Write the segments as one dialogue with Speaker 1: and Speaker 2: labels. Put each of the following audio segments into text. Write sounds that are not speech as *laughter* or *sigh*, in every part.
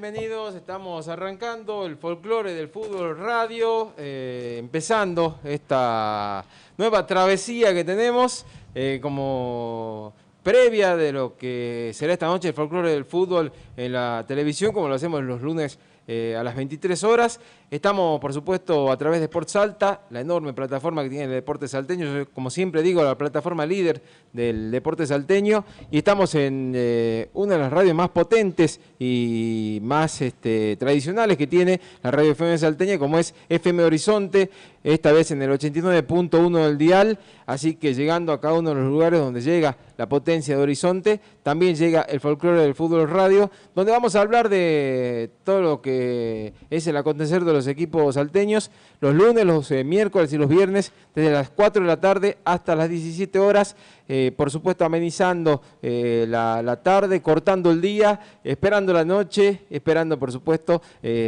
Speaker 1: bienvenidos. Estamos arrancando el folclore del fútbol radio, eh, empezando esta nueva travesía que tenemos eh, como previa de lo que será esta noche el folclore del fútbol en la televisión, como lo hacemos los lunes eh, a las 23 horas. Estamos, por supuesto, a través de Sport Salta, la enorme plataforma que tiene el deporte salteño. como siempre digo, la plataforma líder del deporte salteño. Y estamos en eh, una de las radios más potentes y más este, tradicionales que tiene la radio FM salteña, como es FM Horizonte, esta vez en el 89.1 del Dial. Así que llegando a cada uno de los lugares donde llega la potencia de Horizonte, también llega el folclore del fútbol radio, donde vamos a hablar de todo lo que es el acontecer de los equipos salteños los lunes, los eh, miércoles y los viernes desde las 4 de la tarde hasta las 17 horas, eh, por supuesto amenizando eh, la, la, tarde, cortando el día, esperando la noche, esperando por supuesto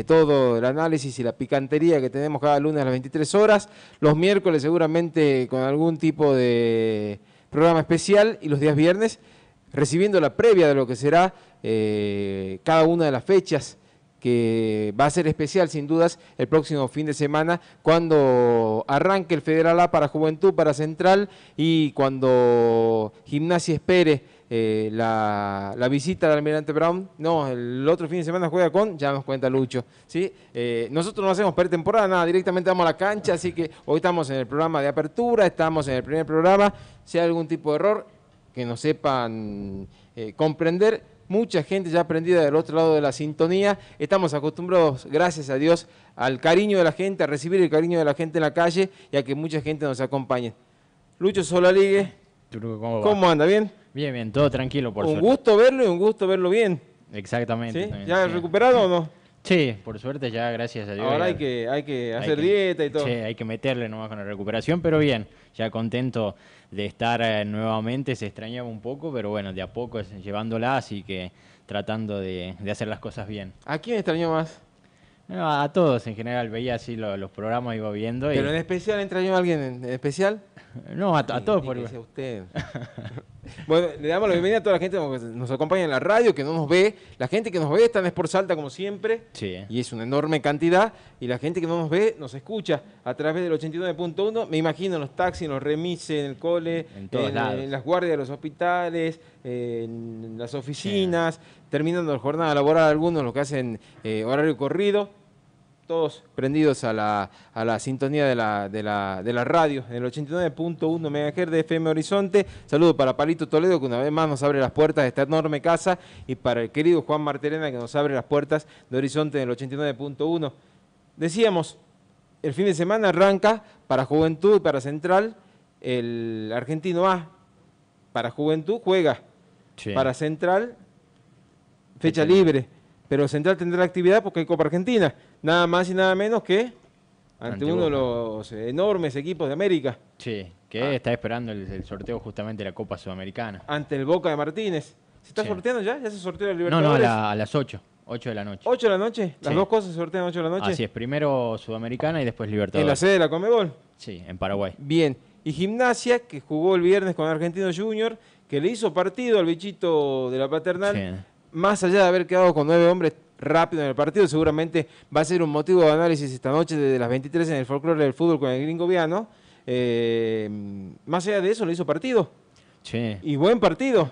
Speaker 1: todo el análisis y la picantería que tenemos cada lunes a las 23 horas, los miércoles seguramente con algún tipo de programa especial y los días viernes recibiendo la previa de lo que será cada una de las fechas que va a ser especial sin dudas el próximo fin de semana cuando arranque el Federal A para Juventud, para Central y cuando Gimnasia espere. Eh, la, visita del Almirante Brown. No, el otro fin de semana juega con, ya nos cuenta Lucho. ¿sí? Eh, nosotros no hacemos pretemporada, nada, directamente vamos a la cancha, así que hoy estamos en el programa de apertura, estamos en el primer programa. Si hay algún tipo de error, que nos sepan eh, comprender, mucha gente ya aprendida del otro lado de la sintonía. Estamos acostumbrados, gracias a Dios, al cariño de la gente, a recibir el cariño de la gente en la calle y a que mucha gente nos acompañe. Lucho Solaligue,
Speaker 2: ¿cómo, anda? ¿Bien? Bien, bien, todo tranquilo por Un
Speaker 1: gusto verlo y un gusto verlo bien.
Speaker 2: Exactamente. ¿Ya recuperado o no? Sí, por suerte ya, gracias a Dios. Ahora hay
Speaker 1: que, hay que hacer dieta y todo. Sí, hay
Speaker 2: que meterle nomás con la recuperación, pero bien, ya contento de estar eh, nuevamente, se extrañaba un poco, pero bueno, de a poco es, llevándola, así que tratando de, hacer las cosas bien. ¿A quién extrañó más? a, todos en general, veía así
Speaker 1: los programas, iba viendo. ¿Pero en especial entrañó a alguien en especial? *laughs* no, a, todos. Por... A usted. *laughs* Bueno, le damos la bienvenida a toda la gente que nos acompaña en la radio, que no nos ve. La gente que nos ve está en por Salta, como siempre. Y es una enorme cantidad. Y la gente que no nos ve nos escucha a través del 89.1. Me imagino en los taxis, en los remises, en el cole, en, las guardias de los hospitales, en las oficinas, terminando la jornada laboral algunos, los que hacen eh, horario corrido todos prendidos a la, a la sintonía de la, de la, radio, en el 89.1 MHz de FM Horizonte. Saludo para Palito Toledo, que una vez más nos abre las puertas de esta enorme casa, y para el querido Juan Martelena, que nos abre las puertas de Horizonte en el 89.1. Decíamos, el fin de semana arranca para Juventud y para Central, el argentino A, para Juventud juega, para Central, fecha libre pero Central tendrá actividad porque hay Copa Argentina nada más y nada menos que ante uno de los enormes equipos de América. Sí, que ah. está esperando el, sorteo justamente de la Copa Sudamericana. Ante el Boca de Martínez. ¿Se está sorteando ya? ¿Ya se sorteó el Libertadores? No, no,
Speaker 2: a, las 8. 8 de la noche. ¿8 de la noche? ¿Las dos
Speaker 1: cosas se sortean 8 de la noche? Así es,
Speaker 2: primero Sudamericana y después Libertadores. ¿En la sede de la Comebol? Sí, en Paraguay.
Speaker 1: Bien. Y Gimnasia, que jugó el viernes con Argentino Junior, que le hizo partido al bichito de la paternal. Más allá de haber quedado con nueve hombres, rápido en el partido. Seguramente va a ser un motivo de análisis esta noche desde las 23 en el folclore del fútbol con el gringo Viano. Eh, más allá de eso, le hizo partido. Y buen partido.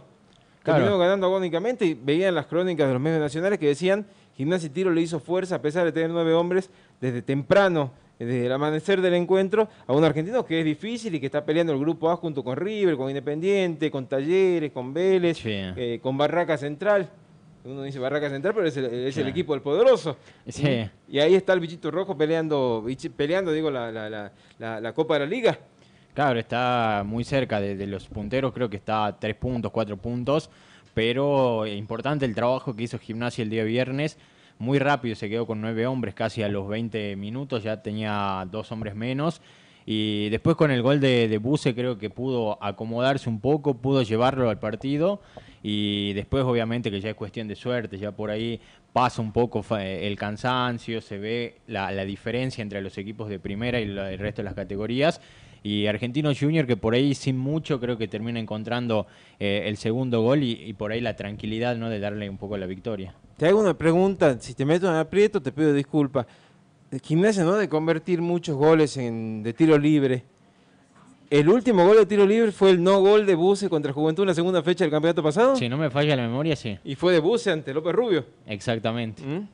Speaker 1: ganando agónicamente y veían las crónicas de los medios nacionales que decían Gimnasia y Tiro le hizo fuerza a pesar de tener nueve hombres desde temprano, desde el amanecer del encuentro, a un argentino que es difícil y que está peleando el grupo A junto con River, con Independiente, con Talleres, con Vélez, eh, con Barraca Central uno dice Barraca Central, pero es el, equipo del poderoso. Sí. Y ahí está el bichito rojo peleando, peleando digo, la, Copa de la Liga. Claro, está
Speaker 2: muy cerca de, los punteros, creo que está a tres puntos, cuatro puntos, pero importante el trabajo que hizo Gimnasia el día viernes, muy rápido se quedó con nueve hombres, casi a los 20 minutos, ya tenía dos hombres menos, y después con el gol de, Buse creo que pudo acomodarse un poco, pudo llevarlo al partido. Y después obviamente que ya es cuestión de suerte, ya por ahí pasa un poco eh, el cansancio, se ve la, diferencia entre los equipos de primera y el resto de las categorías y Argentino Junior que por ahí sin mucho creo que termina encontrando eh, el segundo gol y, por ahí la tranquilidad ¿no? de darle un poco la victoria.
Speaker 1: Te hago una pregunta, si te meto en aprieto te pido disculpas. Gimnasia, ¿no? De convertir muchos goles en, de tiro libre. El último gol de tiro libre fue el no gol de Buse contra Juventud en la segunda fecha del campeonato pasado. Si
Speaker 2: no me falla la memoria, sí.
Speaker 1: Y fue de Buse ante López
Speaker 2: Rubio. Exactamente. ¿Mm?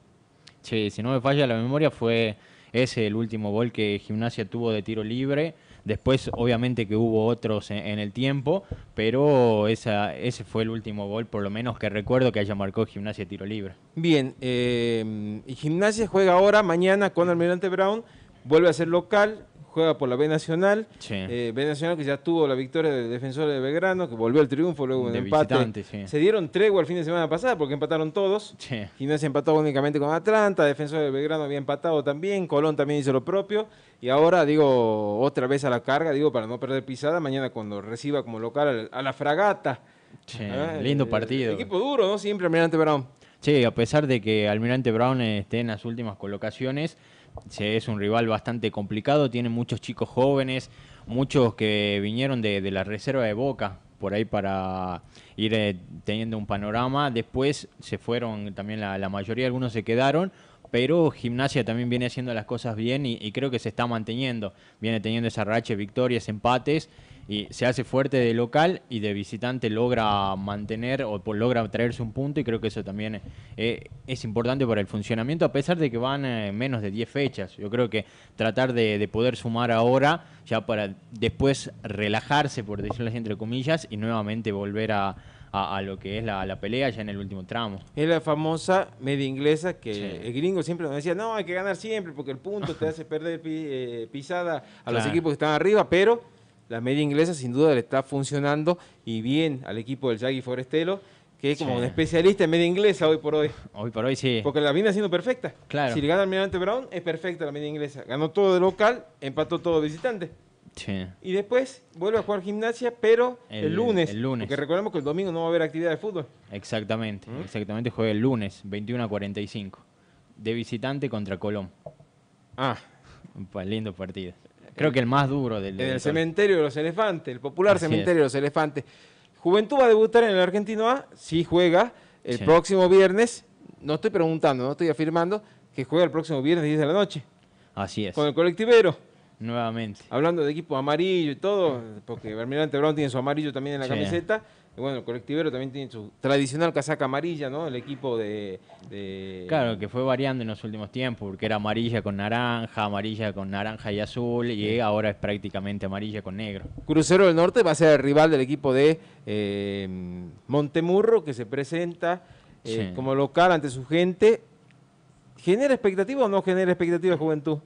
Speaker 2: si no me falla la memoria, fue ese el último gol que Gimnasia tuvo de tiro libre. Después, obviamente que hubo otros en, el tiempo, pero ese fue el último gol, por lo menos que recuerdo que haya marcado Gimnasia tiro libre.
Speaker 1: Bien, eh, Gimnasia juega ahora, mañana con Almirante Brown, vuelve a ser local, juega por la B Nacional. Eh, B Nacional que ya tuvo la victoria del defensor de Belgrano, que volvió al triunfo luego un empate. Se dieron tregua el fin de semana pasada porque empataron todos. Y no se empató únicamente con Atlanta, defensor de Belgrano había empatado también, Colón también hizo lo propio. Y ahora digo otra vez a la carga, digo para no perder pisada, mañana cuando reciba como local a la fragata. Ah, lindo eh, partido. equipo duro, ¿no? Siempre Almirante Brown.
Speaker 2: Sí, a pesar de que Almirante Brown eh, esté en las últimas colocaciones, es un rival bastante complicado, tiene muchos chicos jóvenes, muchos que vinieron de, la reserva de Boca por ahí para ir eh, teniendo un panorama. Después se fueron también la, mayoría, algunos se quedaron, pero Gimnasia también viene haciendo las cosas bien y, y creo que se está manteniendo. Viene teniendo esa racha victorias, empates y se hace fuerte de local y de visitante logra mantener o logra traerse un punto y creo que eso también eh, es importante para el funcionamiento a pesar de que van eh, menos de 10 fechas. Yo creo que tratar de, poder sumar ahora ya para después relajarse, por decirlo así entre comillas, y nuevamente volver a, lo que es la, pelea ya en el último tramo.
Speaker 1: Es la famosa media inglesa que el gringo siempre nos decía, no, hay que ganar siempre porque el punto te hace perder eh, pisada a los equipos que están arriba, pero la media inglesa sin duda le está funcionando y bien al equipo del Jagui Forestelo, que es como un especialista en media inglesa hoy por hoy. Hoy por hoy sí. Porque la viene haciendo perfecta. Claro. Si le gana al Mirante Brown, es perfecta la media inglesa. Ganó todo de local, empató todo de visitante. Sí. Y después vuelve a jugar gimnasia, pero el, lunes. El lunes. Porque recordemos que el domingo no va a haber actividad de fútbol. Exactamente, ¿Mm?
Speaker 2: exactamente. Juega el lunes, 21 a 45. De visitante contra Colón. Ah. Un
Speaker 1: lindo partido. Creo que el más duro del... En el cementerio de los elefantes, el popular cementerio de los elefantes. Juventud va a debutar en el Argentino A, sí juega el próximo viernes, no estoy preguntando, no estoy afirmando, que juega el próximo viernes 10 de la noche.
Speaker 2: Así es. Con el
Speaker 1: colectivero. Nuevamente. Hablando de equipo amarillo y todo, porque Almirante Brown tiene su amarillo también en la camiseta bueno, el colectivero también tiene su tradicional casaca amarilla, ¿no? El equipo de, Claro,
Speaker 2: que fue variando en los últimos tiempos, porque era amarilla con naranja, amarilla con naranja y azul, y ahora es prácticamente amarilla con negro.
Speaker 1: Crucero del Norte va a ser el rival del equipo de eh, Montemurro, que se presenta eh, como local ante su gente. ¿Genera expectativa o no genera expectativa, Juventud?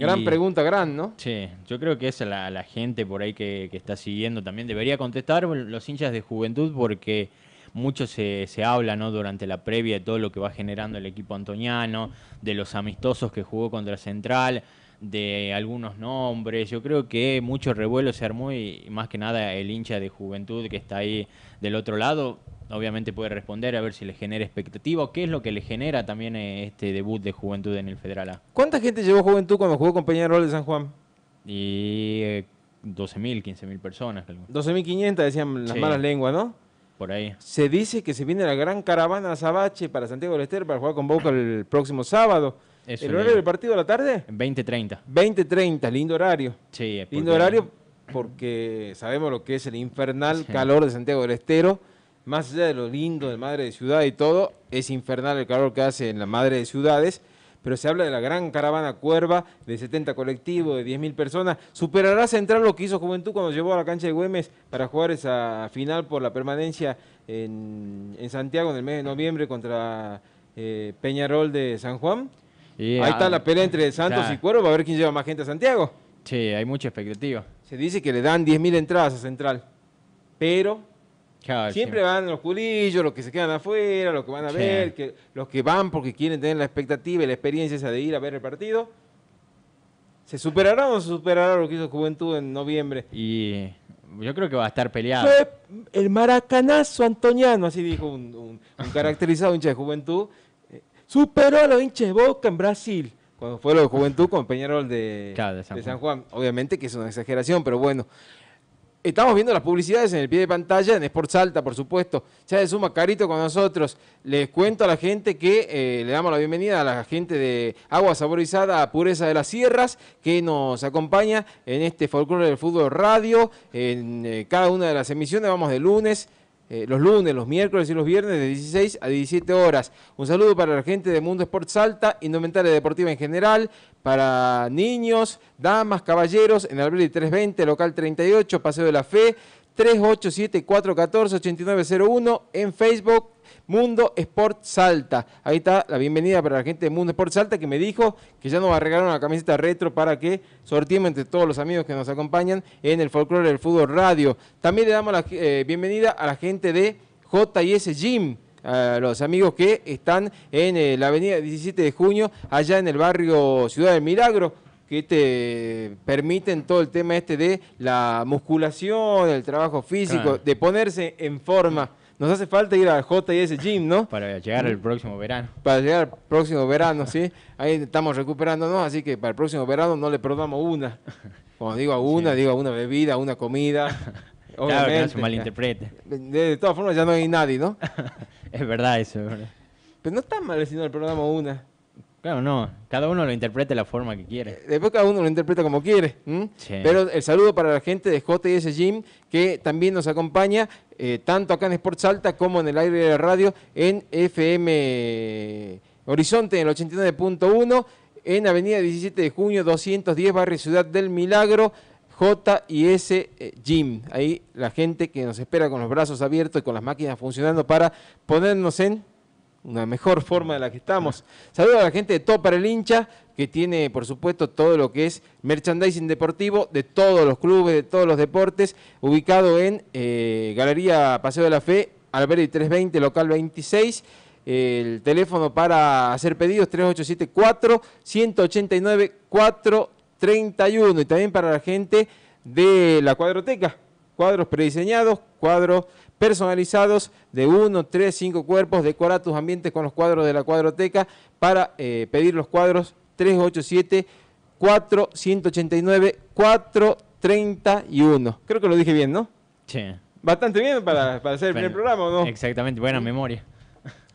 Speaker 1: Gran pregunta,
Speaker 2: gran, ¿no? Sí, yo creo que es la, gente por ahí que, que, está siguiendo también debería contestar los hinchas de juventud porque mucho se, se, habla ¿no? durante la previa de todo lo que va generando el equipo antoniano, de los amistosos que jugó contra Central, de algunos nombres. Yo creo que mucho revuelo se armó y más que nada el hincha de juventud que está ahí del otro lado obviamente puede responder a ver si le genera expectativa o qué es lo que le genera también eh, este debut de Juventud en el Federal A.
Speaker 1: ¿Cuánta gente llevó Juventud cuando jugó con Peñarol de San Juan?
Speaker 2: Y 12.000, eh, 15.000 personas. 12.500
Speaker 1: decían las malas lenguas, ¿no? Por ahí. Se dice que se viene la gran caravana a Zabache para Santiago del Estero para jugar con Boca el próximo sábado. ¿El horario del partido a la tarde? 20.30. 20.30, lindo horario. Sí, lindo horario porque sabemos lo que es el infernal calor de Santiago del Estero más allá de lo lindo de Madre de Ciudad y todo, es infernal el calor que hace en la Madre de Ciudades, pero se habla de la gran caravana cuerva de 70 colectivos, de 10.000 personas. ¿Superará Central lo que hizo Juventud cuando llevó a la cancha de Güemes para jugar esa final por la permanencia en, Santiago en el mes de noviembre contra eh, Peñarol de San Juan? Ahí está ah, la pelea entre Santos y Cuervo, a ver quién lleva más gente a Santiago. Sí, hay mucha expectativa. Se dice que le dan 10.000 entradas a Central, pero siempre, van los culillos, los que se quedan afuera, los que van a ver, que, los que van porque quieren tener la expectativa y la experiencia esa de ir a ver el partido. ¿Se superará o no se superará lo que hizo Juventud en noviembre? Y yo creo que va a estar peleado. el maracanazo antoñano, así dijo un, *laughs* caracterizado hincha de Juventud. Eh, superó a los hinches de Boca en Brasil, cuando fue lo de Juventud con Peñarol de, de, San, Juan. Obviamente que es una exageración, pero bueno. Estamos viendo las publicidades en el pie de pantalla, en Sports Alta, por supuesto. Ya de suma Carito con nosotros. Les cuento a la gente que eh, le damos la bienvenida a la gente de Agua Saborizada, Pureza de las Sierras, que nos acompaña en este Folclore del Fútbol Radio. En eh, cada una de las emisiones vamos de lunes eh, los lunes, los miércoles y los viernes de 16 a 17 horas. Un saludo para la gente de Mundo Sport Alta, indumentaria deportiva en general, para niños, damas, caballeros, en Abril 320, local 38, Paseo de la Fe. 387-414-8901 en Facebook Mundo Sport Salta. Ahí está la bienvenida para la gente de Mundo Sport Salta que me dijo que ya nos arreglaron una camiseta retro para que sortimos entre todos los amigos que nos acompañan en el folclore del fútbol radio. También le damos la eh, bienvenida a la gente de JS Gym. A los amigos que están en eh, la avenida 17 de junio, allá en el barrio Ciudad del Milagro, que te permiten todo el tema este de la musculación, el trabajo físico, de ponerse en forma. Nos hace falta ir al JS Gym, ¿no? Para llegar el próximo verano. Para llegar al próximo verano, sí. Ahí estamos recuperándonos, así que para el próximo verano no le perdamos una. Cuando digo a una, digo una bebida, una comida. *laughs* Claro, que no se malinterprete. De, todas formas ya no hay nadie, ¿no?
Speaker 2: *laughs* es verdad eso,
Speaker 1: Pero no está mal si no le perdamos una. Claro, no. Cada
Speaker 2: uno lo interpreta de la forma que quiere. Eh,
Speaker 1: después cada uno lo interpreta como quiere. Pero el saludo para la gente de JS Gym que también nos acompaña eh, tanto acá en Sports Alta como en el aire de la radio en FM Horizonte en el 89.1 en Avenida 17 de Junio 210 Barrio Ciudad del Milagro. J.S. Gym. Ahí la gente que nos espera con los brazos abiertos y con las máquinas funcionando para ponernos en una mejor forma de la que estamos. Saludos a la gente de Todo para el Hincha, que tiene, por supuesto, todo lo que es merchandising deportivo de todos los clubes, de todos los deportes, ubicado en eh, Galería Paseo de la Fe, Alberti 320, local 26. El teléfono para hacer pedidos 3874 189 431 y también para la gente de la cuadroteca, cuadros prediseñados, cuadros personalizados de 1, 3, 5 cuerpos. Decora tus ambientes con los cuadros de la cuadroteca para eh, pedir los cuadros 387 4189 431. Creo que lo dije bien, ¿no? Sí. Bastante bien para, hacer el primer programa, ¿no? Exactamente, buena memoria.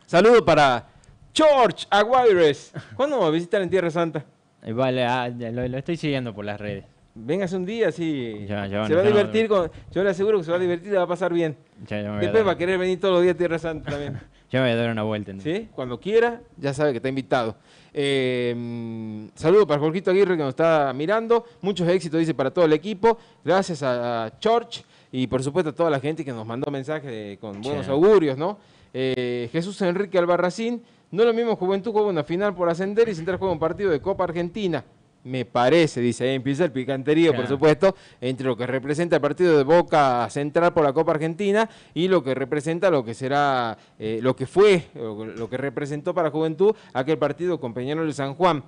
Speaker 1: Saludo para George Aguirres. ¿Cuándo visitar en Tierra Santa? Vale, ah, lo estoy siguiendo por las redes. Véngase un día, sí. Ya, ya, se va a divertir, yo le aseguro que se va a divertir, le va a pasar bien. Ya, Después va a querer venir todos los días a Tierra Santa también. *laughs* ya me voy a dar una vuelta. Sí, cuando quiera, ya sabe que está invitado. Eh, saludo para Jorgito Aguirre que nos está mirando. Muchos éxitos, dice, para todo el equipo. Gracias a, George y por supuesto a toda la gente que nos mandó mensajes con buenos augurios, ¿no? Eh, Jesús Enrique Albarracín. No lo mismo Juventud juega una final por ascender y a juego un partido de Copa Argentina me parece, dice, ahí empieza el picanterío, por supuesto, entre lo que representa el partido de Boca Central por la Copa Argentina y lo que representa lo que será, eh, lo que fue, lo, que representó para Juventud aquel partido con Peñarol de San Juan.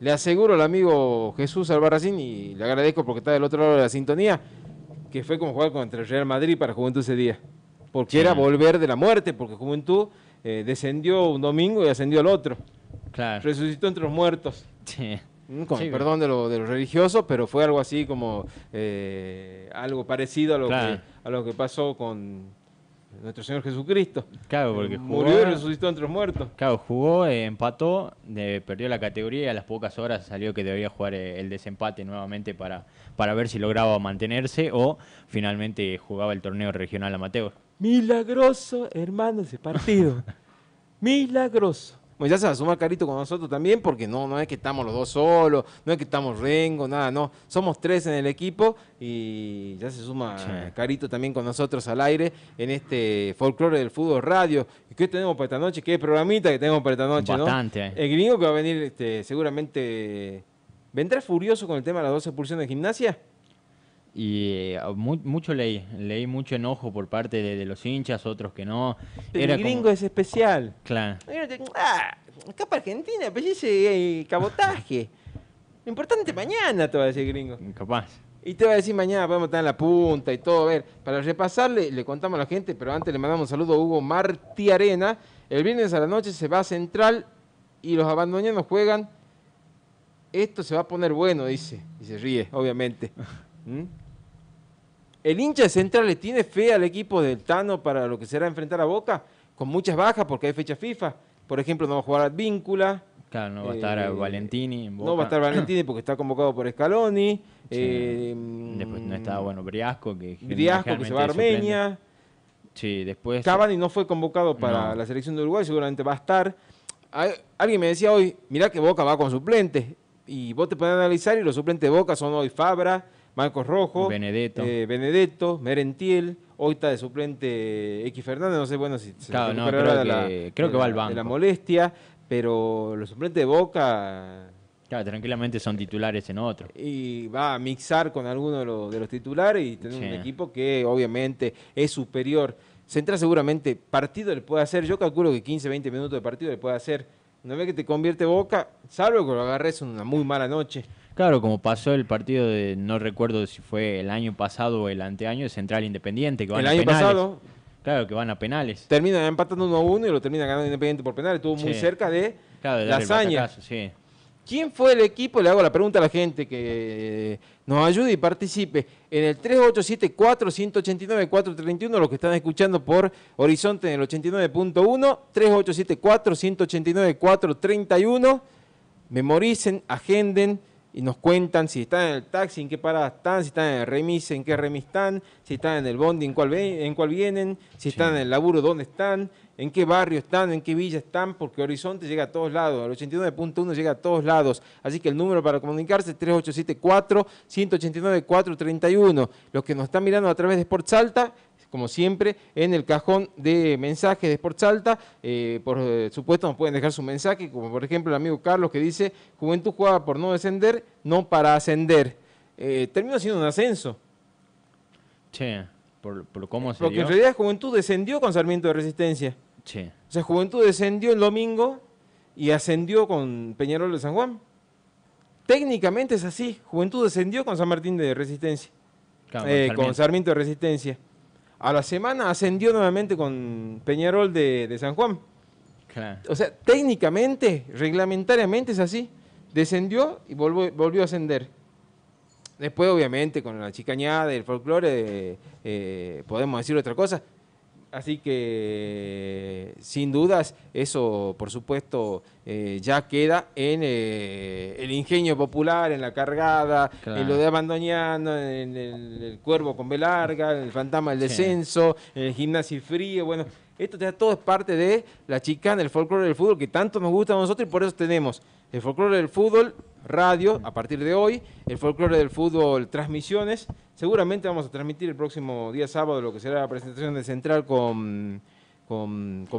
Speaker 1: Le aseguro al amigo Jesús Albarracín, y le agradezco porque está del otro lado de la sintonía, que fue como jugar contra el Real Madrid para Juventud ese día. Porque era volver de la muerte, porque Juventud eh, descendió un domingo y ascendió al otro. Claro. Resucitó entre los muertos. Sí. Mm, con perdón de lo, de religioso, pero fue algo así como eh, algo parecido a lo, que, pasó con nuestro Señor Jesucristo. Claro, eh, porque jugó, murió y resucitó entre los muertos. Claro,
Speaker 2: jugó, eh, empató, perdió la categoría y a las pocas horas salió que debía jugar el desempate nuevamente para, para ver si lograba mantenerse o finalmente jugaba el torneo
Speaker 1: regional amateur. Milagroso, hermano, ese partido. *laughs* Milagroso ya se va a sumar Carito con nosotros también, porque no, no es que estamos los dos solos, no es que estamos Rengo, nada, no. Somos tres en el equipo y ya se suma Carito también con nosotros al aire en este folclore del fútbol radio. ¿Y qué tenemos para esta noche? ¿Qué programita que tenemos para esta noche? Bastante. El gringo que va a venir este, seguramente. ¿Vendrá furioso con el tema de las 12 pulsiones de gimnasia? y eh, mucho leí, leí mucho enojo
Speaker 2: por parte de, los hinchas, otros que no. el gringo es especial. Claro.
Speaker 1: acá ah, Argentina, pues ese cabotaje. Lo importante mañana te va a decir gringo. Capaz. Y te va a decir mañana podemos estar en la punta y todo. A ver, para repasarle, le contamos a la gente, pero antes le mandamos un saludo a Hugo Martí Arena. El viernes a la noche se va a Central y los abandonianos juegan. Esto se va a poner bueno, dice. Y se ríe, obviamente. *laughs* ¿Mm? El hincha de Central le tiene fe al equipo del Tano para lo que será enfrentar a Boca, con muchas bajas porque hay fecha FIFA. Por ejemplo, no va a jugar Víncula Claro, no va a estar eh, Valentini. No va a estar Valentini porque está convocado por Scaloni. Eh, después no estaba bueno, Briasco, que, se va a Armenia. Sí, después. Cavani no fue convocado para la selección de Uruguay, seguramente va a estar. Ah, alguien me decía hoy, mirá que Boca va con suplentes. Y vos te puedes analizar y los suplentes de Boca son hoy Fabra, Marcos Rojo, Benedetto, eh, Benedetto Merentiel, hoy está de suplente X Fernández, no sé, bueno, si se creo, que, va al banco. De la molestia, pero los suplentes de Boca... Claro, tranquilamente son titulares en otro. Y va a mixar con alguno de los, titulares y tener un equipo que obviamente es superior. Central seguramente partido le puede hacer, yo calculo que 15, 20 minutos de partido le puede hacer una vez que te convierte Boca, salvo que lo agarres en una muy mala noche.
Speaker 2: Claro, como pasó el partido de, no recuerdo si fue el año pasado o el anteaño, de Central Independiente, que van el año pasado.
Speaker 1: Claro, que van a penales. Terminan empatando 1 a 1 y lo termina ganando Independiente por penales. Estuvo muy cerca de claro, de la hazaña. sí. ¿Quién fue el equipo? Le hago la pregunta a la gente que nos ayude y participe en el 387 489 431 los que están escuchando por Horizonte en el 89.1, 387 489 431 Memoricen, agenden y nos cuentan si están en el taxi, en qué parada están, si están en el remis, en qué remis están, si están en el bondi, en cuál, en cuál vienen, si están en el laburo, dónde están, en qué barrio están, en qué villa están, porque Horizonte llega a todos lados, el 89.1 llega a todos lados. Así que el número para comunicarse es 3874-189-431. Los que nos están mirando a través de Sports Alta, como siempre, en el cajón de mensajes de Sports Alta. Eh, por supuesto, nos pueden dejar su mensaje, como por ejemplo el amigo Carlos que dice, Juventud jugaba por no descender, no para ascender. Eh, terminó siendo un ascenso.
Speaker 2: Che, por, cómo se Porque en realidad
Speaker 1: Juventud descendió con Sarmiento de Resistencia. O sea, Juventud descendió el domingo y ascendió con Peñarol de San Juan. Técnicamente es así. Juventud descendió con San Martín de Resistencia. Eh, con Sarmiento de Resistencia a la semana ascendió nuevamente con Peñarol de, San Juan. O sea, técnicamente, reglamentariamente es así. Descendió y volvió, a ascender. Después, obviamente, con la chicañada del folclore, eh, podemos decir otra cosa, Así que, sin dudas, eso, por supuesto, eh, ya queda en eh, el ingenio popular, en la cargada, en lo de Abandoñano, en el, cuervo con B larga, en el fantasma del descenso, en el gimnasio frío, bueno, esto ya todo es parte de la chicana, el folclore del fútbol, que tanto nos gusta a nosotros y por eso tenemos el folclore del fútbol, radio, a partir de hoy, el folclore del fútbol, transmisiones. Seguramente vamos a transmitir el próximo día sábado lo que será la presentación de Central con,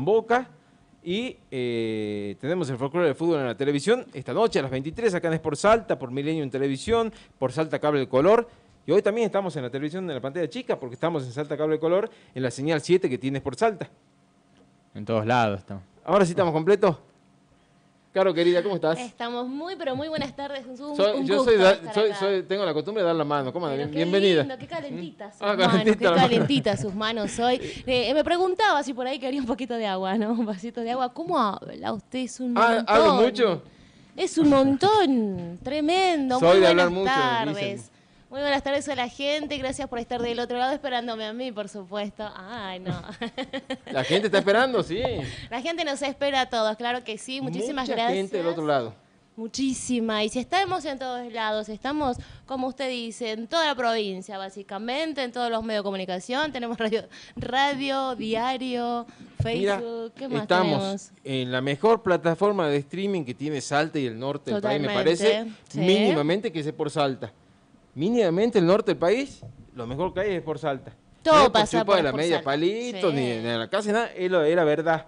Speaker 1: Boca. Y eh, tenemos el folclore del fútbol en la televisión esta noche a las 23, acá en Espor Salta, por Milenio en Televisión, por Salta Cable de Color. Y hoy también estamos en la televisión de la pantalla chica porque estamos en Salta Cable Color en la señal 7 que tienes por Salta. En todos lados estamos. Ahora sí estamos completos. Caro, querida, ¿cómo estás?
Speaker 3: Estamos muy, pero muy buenas tardes. yo soy,
Speaker 1: tengo la costumbre de dar la mano. ¿Cómo? bienvenida. qué
Speaker 3: calentitas ¿Mm? sus ah, qué calentitas sus *laughs* manos hoy. Eh, me preguntaba si por ahí quería un poquito de agua, ¿no? Un vasito de agua. ¿Cómo habla usted? Es un ah, mucho? Es un montón. Tremendo. muy de hablar mucho, tardes. Muy buenas tardes a la gente, gracias por estar del otro lado esperándome a mí, por supuesto. Ay, no.
Speaker 1: *laughs* La gente está esperando, sí.
Speaker 3: La gente nos espera a todos, claro que sí. Muchísimas Mucha gente del otro lado. Muchísima. Y si estamos en todos lados, estamos, como usted dice, en toda la provincia, básicamente, en todos los medios de comunicación. Tenemos radio, diario, Facebook, ¿qué más Estamos
Speaker 1: en la mejor plataforma de streaming que tiene Salta y el norte me parece. Mínimamente que es por Salta mínimamente el norte del país, lo mejor que hay es por Salta. Todo no pasa por, de la media palito, ni en la casa, nada, es, verdad.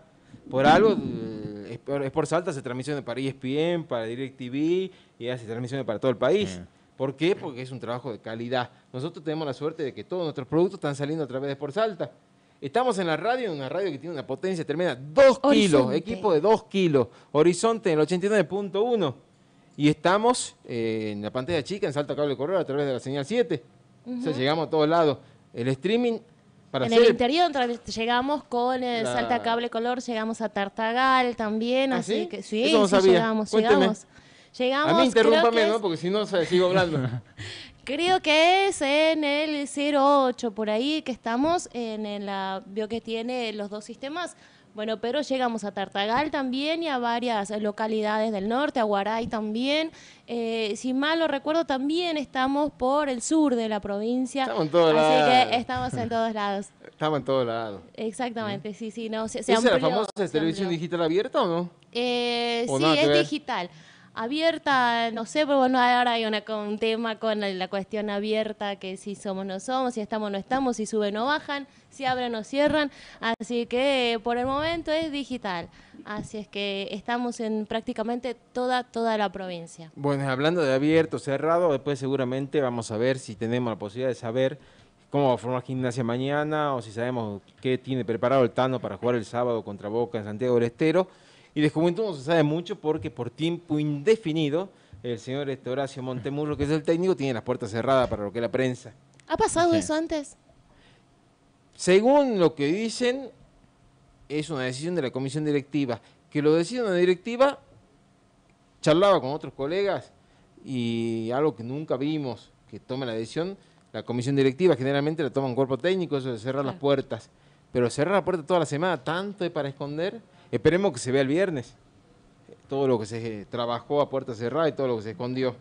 Speaker 1: Por algo, eh, es por, Salta, se transmisiones para ESPN, para DirecTV, y hace transmisiones para todo el país. ¿Por qué? Porque es un trabajo de calidad. Nosotros tenemos la suerte de que todos nuestros productos están saliendo a través de Por Salta. Estamos en la radio, en una radio que tiene una potencia tremenda, dos kilos, equipo de dos kilos, Horizonte en el 89.1. Y estamos eh, en la pantalla chica, en Salta Cable Correo, a través de la señal 7. O sea, llegamos a todos lados. El streaming para en el
Speaker 3: interior llegamos con el Salta Cable Color, llegamos a Tartagal también, ¿Ah, así que sí, sí llegamos, llegamos. A mí interrúmpame, ¿no? Porque
Speaker 1: si no sigo hablando.
Speaker 3: *laughs* creo que es en el 08 por ahí que estamos en, en la vio que tiene los dos sistemas bueno, pero llegamos a Tartagal también y a varias eh, localidades del norte, a Guaray también. Eh, si mal lo recuerdo, también estamos por el sur de la provincia. Estamos en todos así que estamos en todos lados.
Speaker 1: Estamos en todos lados. *laughs*
Speaker 3: Exactamente, sí, sí. No, ¿Esa la famosa digital
Speaker 1: abierta o no?
Speaker 3: Eh, sí, es digital abierta, no sé, pero bueno, ahora hay una, un tema con la, cuestión abierta, que si somos no somos, si estamos no estamos, si suben o bajan, si abren o cierran, así que eh, por el momento es digital, así es que estamos en prácticamente toda, toda la provincia.
Speaker 1: Bueno, hablando de abierto, cerrado, después seguramente vamos a ver si tenemos la posibilidad de saber cómo va a formar gimnasia mañana o si sabemos qué tiene preparado el Tano para jugar el sábado contra Boca en Santiago del Estero. Y de Juventud este no se sabe mucho porque por tiempo indefinido el señor este Horacio Montemurro, que es el técnico, tiene las puertas cerradas para lo que es la prensa.
Speaker 3: ¿Ha pasado eso antes?
Speaker 1: Según lo que dicen, es una decisión de la comisión directiva. Que lo decida una directiva, charlaba con otros colegas y algo que nunca vimos que tome la decisión, la comisión directiva generalmente la toma un cuerpo técnico, eso de cerrar las puertas. Pero cerrar la puerta toda la semana, tanto es para esconder Esperemos que se vea el viernes. Todo lo que se trabajó a puerta cerrada y todo lo que se escondió.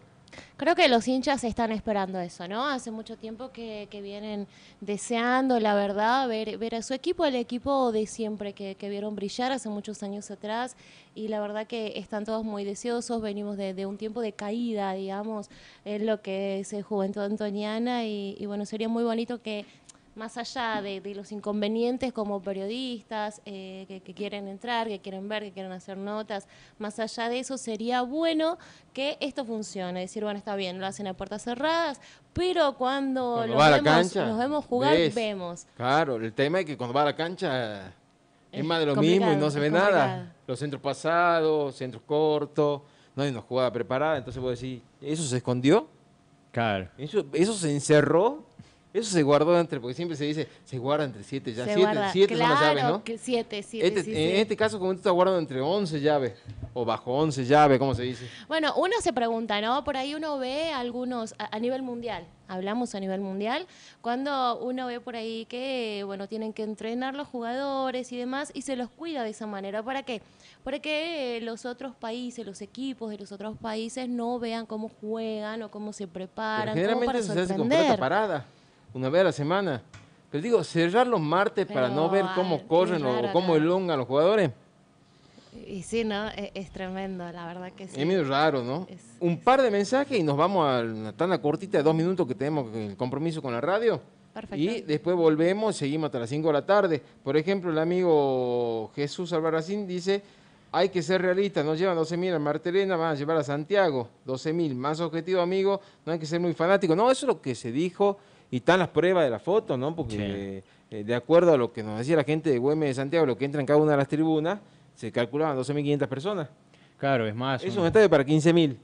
Speaker 3: Creo que los hinchas están esperando eso, ¿no? Hace mucho tiempo que, vienen deseando, la verdad, ver, ver, a su equipo, el equipo de siempre que, vieron brillar hace muchos años atrás. Y la verdad que están todos muy deseosos. Venimos de, un tiempo de caída, digamos, en lo que es Juventud Antoniana. y bueno, sería muy bonito que más allá de, los inconvenientes como periodistas eh, que, quieren entrar, que quieren ver, que quieren hacer notas, más allá de eso sería bueno que esto funcione, decir, bueno, está bien, lo hacen a puertas cerradas, pero cuando, cuando los, vemos, vemos, jugar, vemos.
Speaker 1: Claro, el tema es que cuando va a la cancha es, más de lo mismo y no se ve nada. Los centros pasados, centros cortos, no hay una jugada preparada, entonces puedo decir ¿eso se escondió? Claro. ¿Eso, eso se encerró? Eso se guardó entre, porque siempre se dice, se guarda entre siete ya. siete, siete son las llaves, ¿no? siete, siete, este, en este caso, como tú estás guardando entre once llaves, o bajo once llaves, ¿cómo se dice?
Speaker 3: Bueno, uno se pregunta, ¿no? Por ahí uno ve algunos, a, nivel mundial, hablamos a nivel mundial, cuando uno ve por ahí que, bueno, tienen que entrenar los jugadores y demás, y se los cuida de esa manera. ¿Para qué? Para que eh, los otros países, los equipos de los otros países no vean cómo juegan o cómo se preparan. generalmente se hace con
Speaker 1: parada una vez a la semana. Pero digo, cerrar los martes para no ver cómo corren o cómo elongan los jugadores.
Speaker 3: Y sí, ¿no? E-, es, tremendo, la verdad que sí. Es medio
Speaker 1: raro, ¿no? Un par de mensajes y nos vamos a una tanda cortita de dos minutos que tenemos el compromiso con la radio. Perfecto. Y después volvemos, seguimos hasta las 5 de la tarde. Por ejemplo, el amigo Jesús Alvaracín dice, hay que ser realistas, no llevan mil a Martelena, van a llevar a Santiago, 12.000, más objetivo amigo, no hay que ser muy fanático. No, eso es lo que se dijo y están las pruebas de las fotos, ¿no? Porque eh, de acuerdo a lo que nos decía la gente de Güemes de Santiago, lo que entra en cada una de las tribunas, se calculaban 12.500 personas.
Speaker 2: Claro, es más. Es un, estadio para 15.000.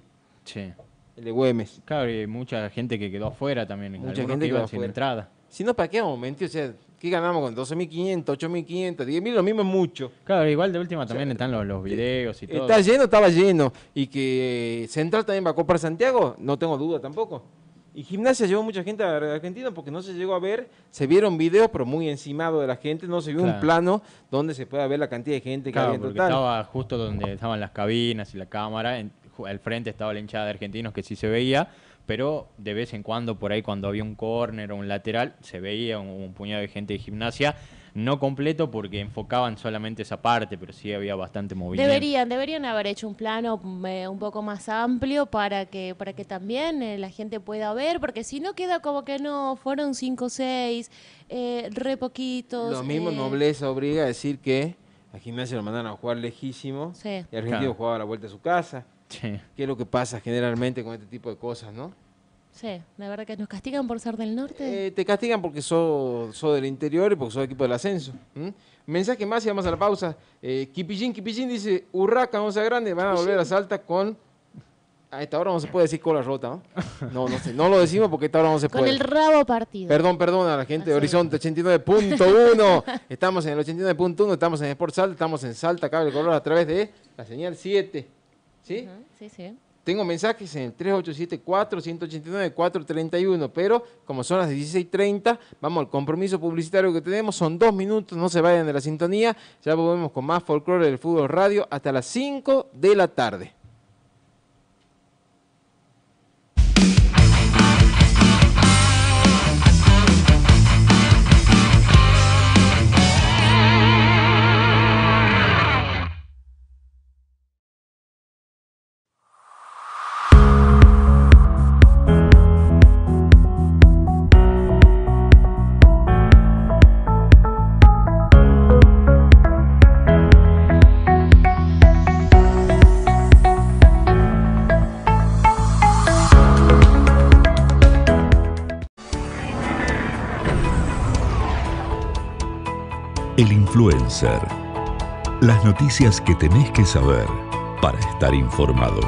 Speaker 2: Sí. El de Güemes. Claro, y mucha gente que quedó afuera también. Mucha gente que quedó sin entrada.
Speaker 1: Si no, ¿para qué momento? O sea, ¿qué ganamos con 12.500, 8.500, 10.000? Lo mismo es mucho. Claro, igual de última también están
Speaker 2: los, eh, videos y todo. Está lleno,
Speaker 1: estaba lleno. Y que Central también va a comprar Santiago, no tengo duda tampoco. Y Gimnasia llevó mucha gente a Argentina porque no se llegó a ver, se vieron videos, pero muy encimado de la gente, no se vio un plano donde se pueda ver la cantidad de gente que había en total. Estaba
Speaker 2: justo donde estaban las cabinas y la cámara, al frente estaba la hinchada de argentinos que sí se veía, pero de vez en cuando por ahí cuando había un córner o un lateral se veía un, puñado de gente de gimnasia no completo porque enfocaban solamente esa parte, pero sí había bastante movilidad Deberían,
Speaker 3: deberían haber hecho un plano eh, un poco más amplio para que, para que también eh, la gente pueda ver, porque si no queda como que no, fueron cinco o seis, eh, re poquitos. Lo mismo eh.
Speaker 1: nobleza obliga a decir que a gimnasia lo mandaron a jugar lejísimo y Argentino jugaba a la vuelta de su casa. ¿Qué es lo que pasa generalmente con este tipo de cosas, no?
Speaker 3: Sí, la verdad que nos castigan por ser del norte. Eh,
Speaker 1: te castigan porque sos, del interior y porque sos equipo del ascenso. Mensaje más y vamos a la pausa. Eh, Kipillín, Kipillín dice, Urraca, sea Grande, van a volver a Salta con... A esta hora no se puede decir cola rota, ¿no? No, sé, no lo decimos porque a esta hora no se puede. Con el
Speaker 3: rabo partido.
Speaker 1: Perdón, perdón a la gente de Horizonte 89.1. *laughs* estamos en el 89.1, estamos en Sport Salta, estamos en Salta, Cabe el Color a través de la señal 7. ¿Sí? sí, sí. Tengo mensajes en el 387 489 431 pero como son las 16.30, vamos al compromiso publicitario que tenemos. Son dos minutos, no se vayan de la sintonía. Ya volvemos con más folclore del fútbol radio hasta las 5 de la tarde.
Speaker 4: Las noticias que tenés que saber para estar informado.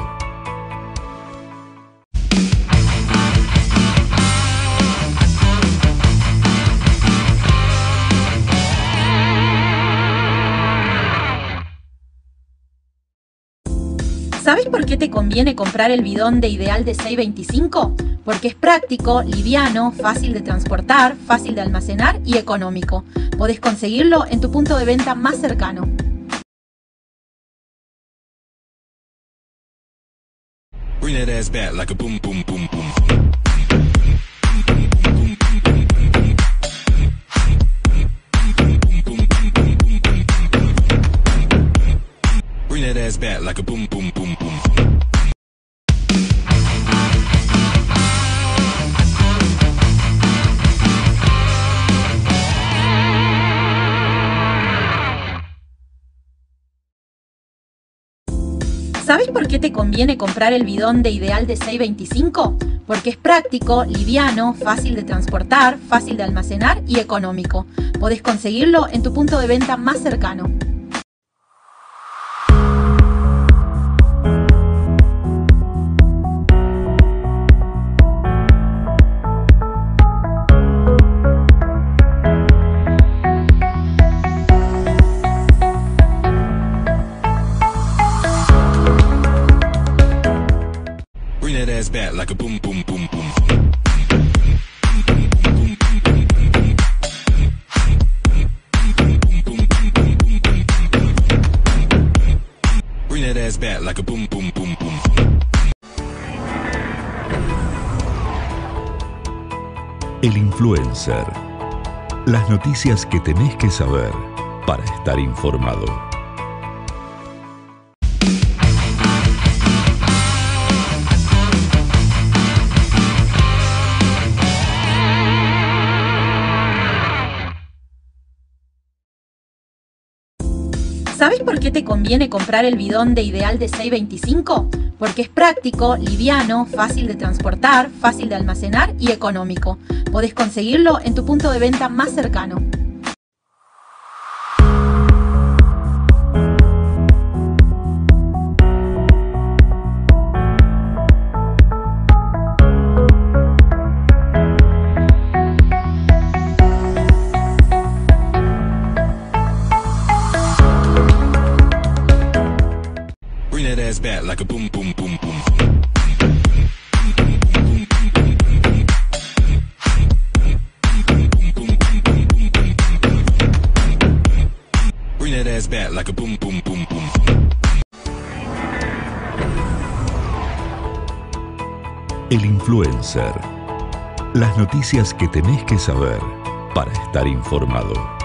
Speaker 5: qué te conviene comprar el bidón de Ideal de 625? Porque es práctico, liviano, fácil de transportar, fácil de almacenar y económico. Podés conseguirlo en tu punto de venta más cercano. ¿Sabes por qué te conviene comprar el bidón de Ideal de 625? Porque es práctico, liviano, fácil de transportar, fácil de almacenar y económico. Podés conseguirlo en tu punto de venta más cercano.
Speaker 4: El influencer. Las noticias que tenés que saber para estar informado.
Speaker 5: ¿Sabes por qué te conviene comprar el bidón de Ideal de 625? Porque es práctico, liviano, fácil de transportar, fácil de almacenar y económico. Podés conseguirlo en tu punto de venta más cercano.
Speaker 4: ass back like a boom, boom, boom, boom. Bring that ass back like a boom, boom, boom, boom. El influencer. Las noticias que tenés que saber para estar informado.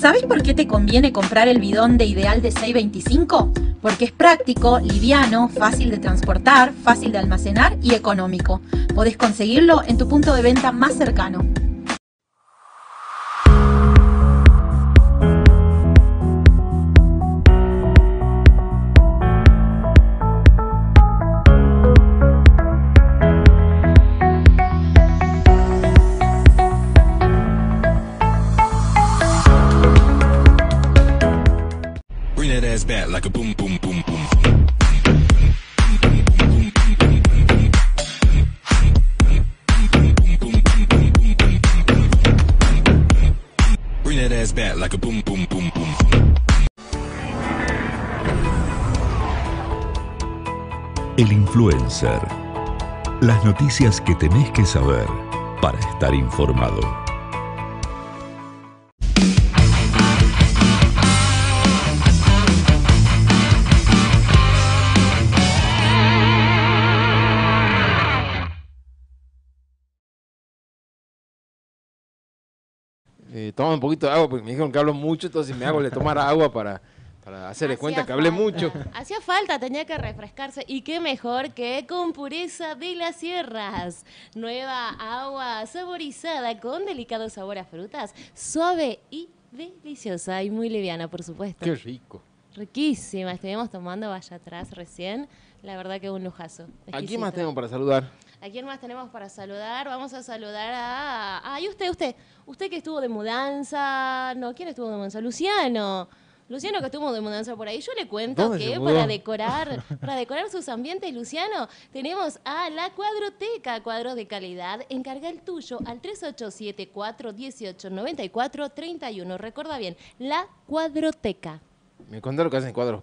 Speaker 5: ¿Sabes por qué te conviene comprar el bidón de Ideal de 625? Porque es práctico, liviano, fácil de transportar, fácil de almacenar y económico. Podés conseguirlo en tu punto de venta más cercano.
Speaker 4: like a boom, boom, boom, boom. Bring that ass back like a boom, boom, boom, boom. El influencer. Las noticias que tenés que saber para estar informado.
Speaker 1: Y un poquito de agua, porque me dijeron que hablo mucho, entonces me hago le tomar agua para, para cuenta que hablé mucho. *laughs*
Speaker 3: Hacía falta, tenía que refrescarse. Y qué mejor que con pureza de las sierras. Nueva agua saborizada con delicado sabor a frutas, suave y deliciosa y muy liviana, por supuesto. Qué rico. Riquísima, estuvimos tomando vaya atrás recién. La verdad que un lujazo. Aquí más tengo para saludar? ¿A quién más tenemos para saludar? Vamos a saludar a... Ay, usted, usted. Usted que estuvo de mudanza. No, ¿quién estuvo de mudanza? Luciano. Luciano que estuvo de mudanza por ahí, yo le cuento que para decorar, *laughs* para decorar sus ambientes, Luciano, tenemos a la cuadroteca, cuadros de calidad. Encarga el tuyo al 387-418-9431. Recuerda bien, la cuadroteca.
Speaker 1: Me encanta lo que hacen cuadros